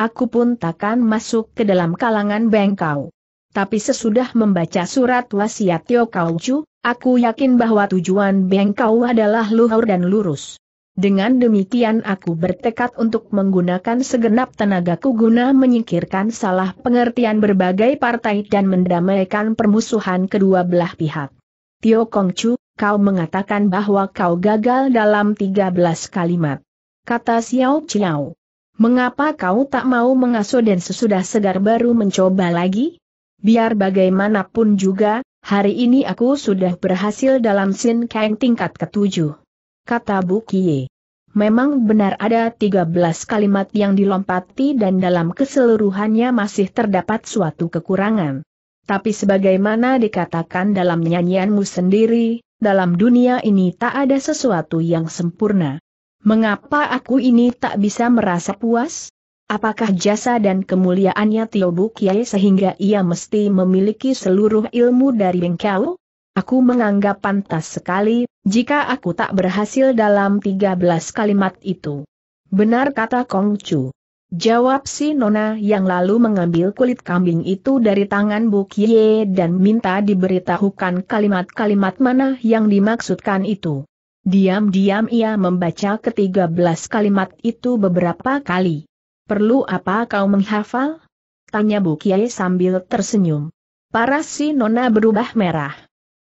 S1: aku pun takkan masuk ke dalam kalangan bengkau. Tapi sesudah membaca surat wasiat Tio Kaucu, aku yakin bahwa tujuan bengkau adalah luhur dan lurus. Dengan demikian aku bertekad untuk menggunakan segenap tenagaku guna menyingkirkan salah pengertian berbagai partai dan mendamaikan permusuhan kedua belah pihak. Tio Chu kau mengatakan bahwa kau gagal dalam 13 kalimat. Kata Xiao Chiao. Mengapa kau tak mau mengasuh dan sesudah segar baru mencoba lagi? Biar bagaimanapun juga, hari ini aku sudah berhasil dalam Sin Kang tingkat ketujuh. Kata Bu Kie. Memang benar ada 13 kalimat yang dilompati dan dalam keseluruhannya masih terdapat suatu kekurangan. Tapi sebagaimana dikatakan dalam nyanyianmu sendiri, dalam dunia ini tak ada sesuatu yang sempurna. Mengapa aku ini tak bisa merasa puas? Apakah jasa dan kemuliaannya Tiobu Kiai sehingga ia mesti memiliki seluruh ilmu dari Bengkau? Aku menganggap pantas sekali, jika aku tak berhasil dalam 13 kalimat itu. Benar kata Kongcu. Jawab si Nona yang lalu mengambil kulit kambing itu dari tangan Bukye dan minta diberitahukan kalimat-kalimat mana yang dimaksudkan itu. Diam-diam ia membaca ketiga belas kalimat itu beberapa kali. Perlu apa kau menghafal? Tanya Bukye sambil tersenyum. Para si Nona berubah merah.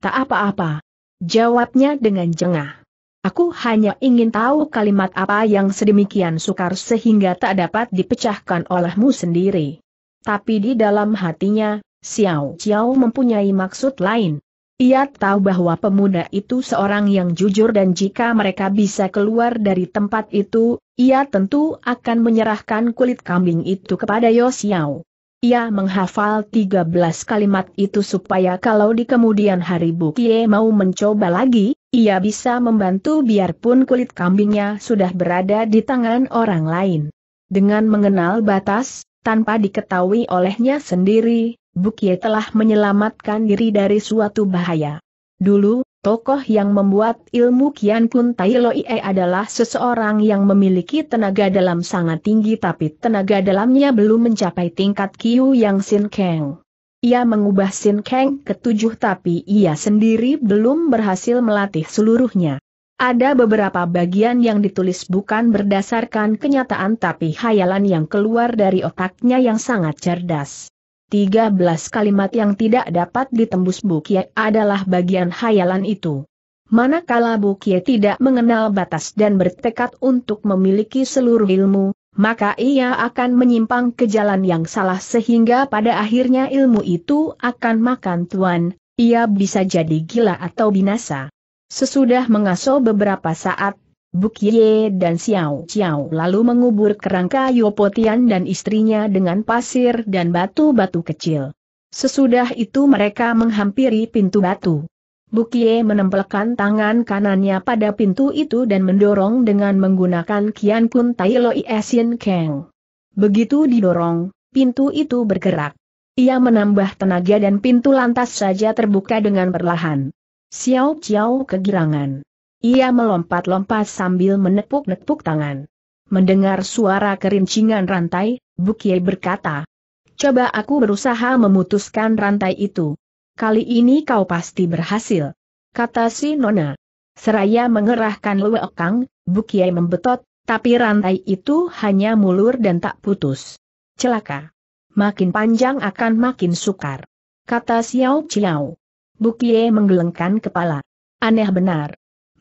S1: Tak apa-apa. Jawabnya dengan jengah. Aku hanya ingin tahu kalimat apa yang sedemikian sukar sehingga tak dapat dipecahkan olehmu sendiri. Tapi di dalam hatinya, Xiao Xiao mempunyai maksud lain. Ia tahu bahwa pemuda itu seorang yang jujur dan jika mereka bisa keluar dari tempat itu, ia tentu akan menyerahkan kulit kambing itu kepada Yo Xiao. Ia menghafal 13 kalimat itu supaya kalau di kemudian hari Bukie mau mencoba lagi, ia bisa membantu biarpun kulit kambingnya sudah berada di tangan orang lain. Dengan mengenal batas, tanpa diketahui olehnya sendiri, Bukie telah menyelamatkan diri dari suatu bahaya. Dulu, Tokoh yang membuat ilmu Kian Kun Tai Loi e adalah seseorang yang memiliki tenaga dalam sangat tinggi tapi tenaga dalamnya belum mencapai tingkat Kiu Yang Sin Kang. Ia mengubah Sin Kang tujuh, tapi ia sendiri belum berhasil melatih seluruhnya. Ada beberapa bagian yang ditulis bukan berdasarkan kenyataan tapi hayalan yang keluar dari otaknya yang sangat cerdas. 13 kalimat yang tidak dapat ditembus Bukie adalah bagian hayalan itu. Manakala Bukie tidak mengenal batas dan bertekad untuk memiliki seluruh ilmu, maka ia akan menyimpang ke jalan yang salah sehingga pada akhirnya ilmu itu akan makan tuan, ia bisa jadi gila atau binasa. Sesudah mengaso beberapa saat, Bukye dan Xiao Xiao lalu mengubur kerangka Yopotian dan istrinya dengan pasir dan batu-batu kecil. Sesudah itu mereka menghampiri pintu batu. Bukye menempelkan tangan kanannya pada pintu itu dan mendorong dengan menggunakan Kian Kun Tai Loi Esin Kang. Begitu didorong, pintu itu bergerak. Ia menambah tenaga dan pintu lantas saja terbuka dengan perlahan. Xiao Xiao kegirangan. Ia melompat-lompat sambil menepuk-nepuk tangan. Mendengar suara kerincingan rantai, Bukie berkata, Coba aku berusaha memutuskan rantai itu. Kali ini kau pasti berhasil. Kata si Nona. Seraya mengerahkan lewekang, Bukie membetot, tapi rantai itu hanya mulur dan tak putus. Celaka. Makin panjang akan makin sukar. Kata Xiao Chiao. Bukie menggelengkan kepala. Aneh benar.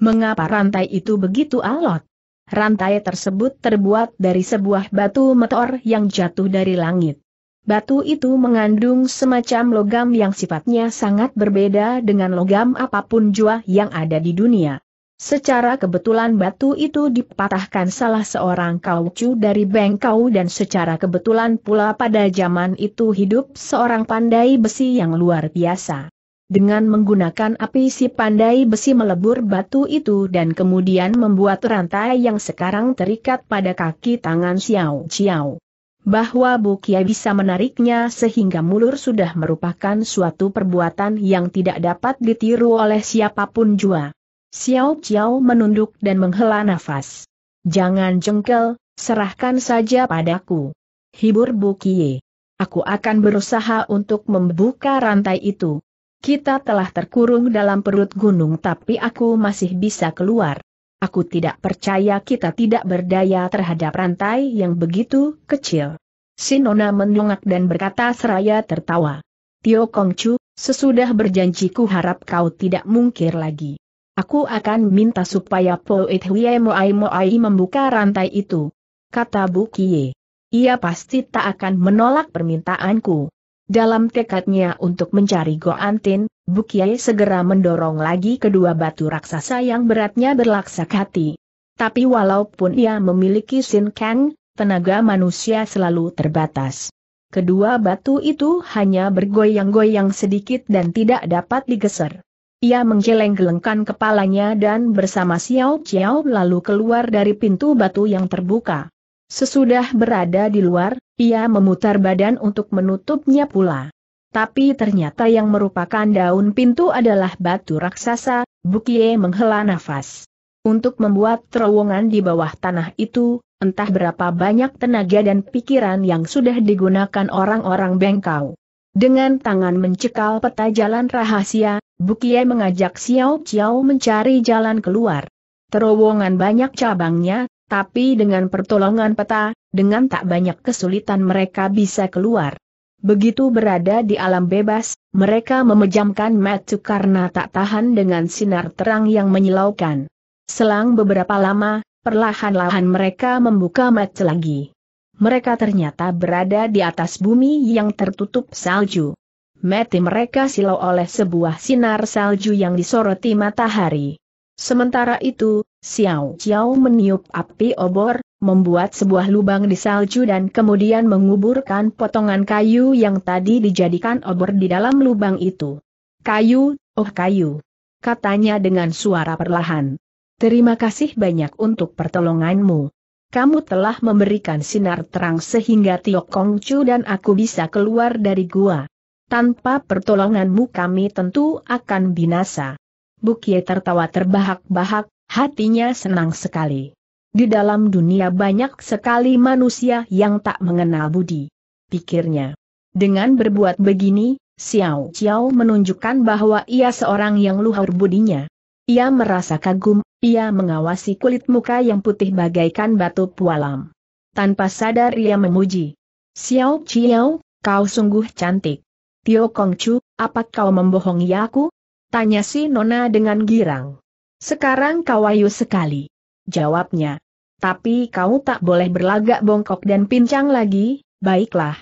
S1: Mengapa rantai itu begitu alot? Rantai tersebut terbuat dari sebuah batu meteor yang jatuh dari langit. Batu itu mengandung semacam logam yang sifatnya sangat berbeda dengan logam apapun jua yang ada di dunia. Secara kebetulan batu itu dipatahkan salah seorang kaucu dari bengkau dan secara kebetulan pula pada zaman itu hidup seorang pandai besi yang luar biasa dengan menggunakan api si pandai besi melebur batu itu dan kemudian membuat rantai yang sekarang terikat pada kaki tangan Xiao Xiao. Bahwa Bu Bukia bisa menariknya sehingga mulur sudah merupakan suatu perbuatan yang tidak dapat ditiru oleh siapapun jua. Xiao Xiao menunduk dan menghela nafas. Jangan jengkel, serahkan saja padaku. Hibur Bu Bukie. Aku akan berusaha untuk membuka rantai itu. Kita telah terkurung dalam perut gunung tapi aku masih bisa keluar. Aku tidak percaya kita tidak berdaya terhadap rantai yang begitu kecil. Sinona menyongak dan berkata seraya tertawa. Tio Kongcu, sesudah berjanjiku harap kau tidak mungkir lagi. Aku akan minta supaya Po Hwie Moai Moai membuka rantai itu. Kata Bu Kie. Ia pasti tak akan menolak permintaanku. Dalam tekadnya untuk mencari Goantin, Bukiai segera mendorong lagi kedua batu raksasa yang beratnya berlaksak hati. Tapi walaupun ia memiliki Sin Kang, tenaga manusia selalu terbatas. Kedua batu itu hanya bergoyang-goyang sedikit dan tidak dapat digeser. Ia menggeleng-gelengkan kepalanya dan bersama Xiao Xiao lalu keluar dari pintu batu yang terbuka. Sesudah berada di luar, ia memutar badan untuk menutupnya pula. Tapi ternyata yang merupakan daun pintu adalah batu raksasa, Bukie menghela nafas. Untuk membuat terowongan di bawah tanah itu, entah berapa banyak tenaga dan pikiran yang sudah digunakan orang-orang bengkau. Dengan tangan mencekal peta jalan rahasia, Bukie mengajak Xiao Xiao mencari jalan keluar. Terowongan banyak cabangnya, tapi dengan pertolongan peta, dengan tak banyak kesulitan mereka bisa keluar. Begitu berada di alam bebas, mereka memejamkan mata karena tak tahan dengan sinar terang yang menyilaukan. Selang beberapa lama, perlahan-lahan mereka membuka mata lagi. Mereka ternyata berada di atas bumi yang tertutup salju. Mati mereka silau oleh sebuah sinar salju yang disoroti matahari. Sementara itu, Xiao Xiao meniup api obor, membuat sebuah lubang di salju dan kemudian menguburkan potongan kayu yang tadi dijadikan obor di dalam lubang itu. Kayu, oh kayu. Katanya dengan suara perlahan. Terima kasih banyak untuk pertolonganmu. Kamu telah memberikan sinar terang sehingga Tio Chu dan aku bisa keluar dari gua. Tanpa pertolonganmu kami tentu akan binasa. Bukie tertawa terbahak-bahak, hatinya senang sekali. Di dalam dunia banyak sekali manusia yang tak mengenal budi. Pikirnya. Dengan berbuat begini, Xiao Xiao menunjukkan bahwa ia seorang yang luhur budinya. Ia merasa kagum, ia mengawasi kulit muka yang putih bagaikan batu pualam. Tanpa sadar ia memuji. Xiao Xiao, kau sungguh cantik. Tio Kongcu, apa kau membohongi aku? Tanya si Nona dengan girang. Sekarang kau ayu sekali. Jawabnya. Tapi kau tak boleh berlagak bongkok dan pincang lagi, baiklah.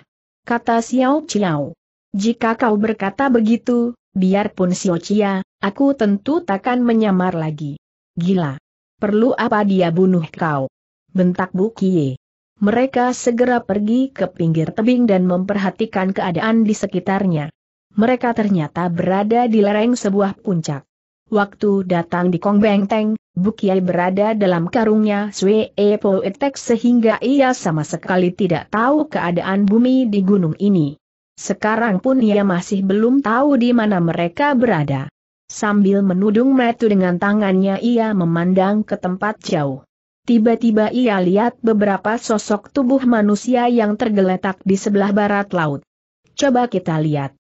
S1: Kata Xiao Chiao. Jika kau berkata begitu, biarpun Xiao Chia, aku tentu takkan menyamar lagi. Gila. Perlu apa dia bunuh kau? Bentak Bu Kie. Mereka segera pergi ke pinggir tebing dan memperhatikan keadaan di sekitarnya mereka ternyata berada di lereng sebuah puncak. Waktu datang di Kong Beng Teng, Bukiai berada dalam karungnya Sue Etek sehingga ia sama sekali tidak tahu keadaan bumi di gunung ini. Sekarang pun ia masih belum tahu di mana mereka berada. Sambil menudung metu dengan tangannya ia memandang ke tempat jauh. Tiba-tiba ia lihat beberapa sosok tubuh manusia yang tergeletak di sebelah barat laut. Coba kita lihat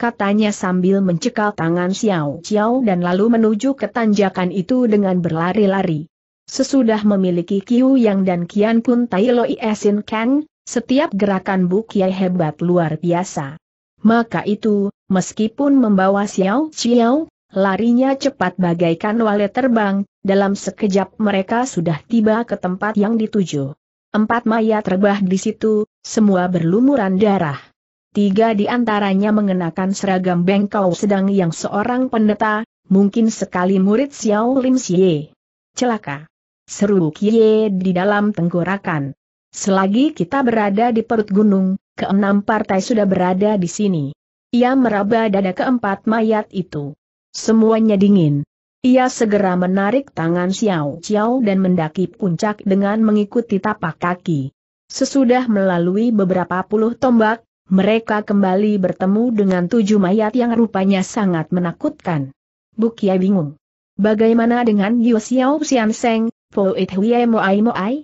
S1: katanya sambil mencekal tangan Xiao Xiao dan lalu menuju ke tanjakan itu dengan berlari-lari. Sesudah memiliki Qiu Yang dan Qian Kun Tai Loi Esin Kang, setiap gerakan Bu Kiai hebat luar biasa. Maka itu, meskipun membawa Xiao Xiao, larinya cepat bagaikan wale terbang, dalam sekejap mereka sudah tiba ke tempat yang dituju. Empat mayat rebah di situ, semua berlumuran darah tiga di antaranya mengenakan seragam bengkau sedang yang seorang pendeta, mungkin sekali murid Xiao Lim Xie. Celaka! Seru Kie di dalam tenggorakan. Selagi kita berada di perut gunung, keenam partai sudah berada di sini. Ia meraba dada keempat mayat itu. Semuanya dingin. Ia segera menarik tangan Xiao Xiao dan mendaki puncak dengan mengikuti tapak kaki. Sesudah melalui beberapa puluh tombak, mereka kembali bertemu dengan tujuh mayat yang rupanya sangat menakutkan. Bukia bingung. Bagaimana dengan Yu Xiao Xian Seng, Po It Ai Moai Moai?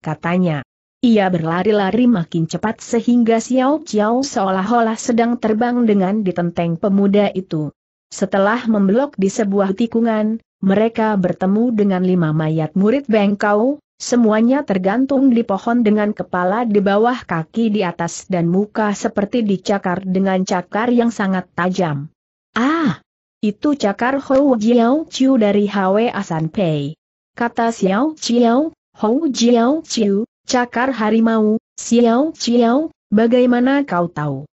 S1: Katanya. Ia berlari-lari makin cepat sehingga Xiao Xiao seolah-olah sedang terbang dengan ditenteng pemuda itu. Setelah membelok di sebuah tikungan, mereka bertemu dengan lima mayat murid Bengkau, Semuanya tergantung di pohon dengan kepala di bawah kaki di atas dan muka seperti dicakar dengan cakar yang sangat tajam. Ah! Itu cakar Hou Jiao Chiu dari Hwe Asan Pei. Kata Xiao Chiao, Hou Jiao Chiu, cakar harimau, Xiao Chiao, bagaimana kau tahu?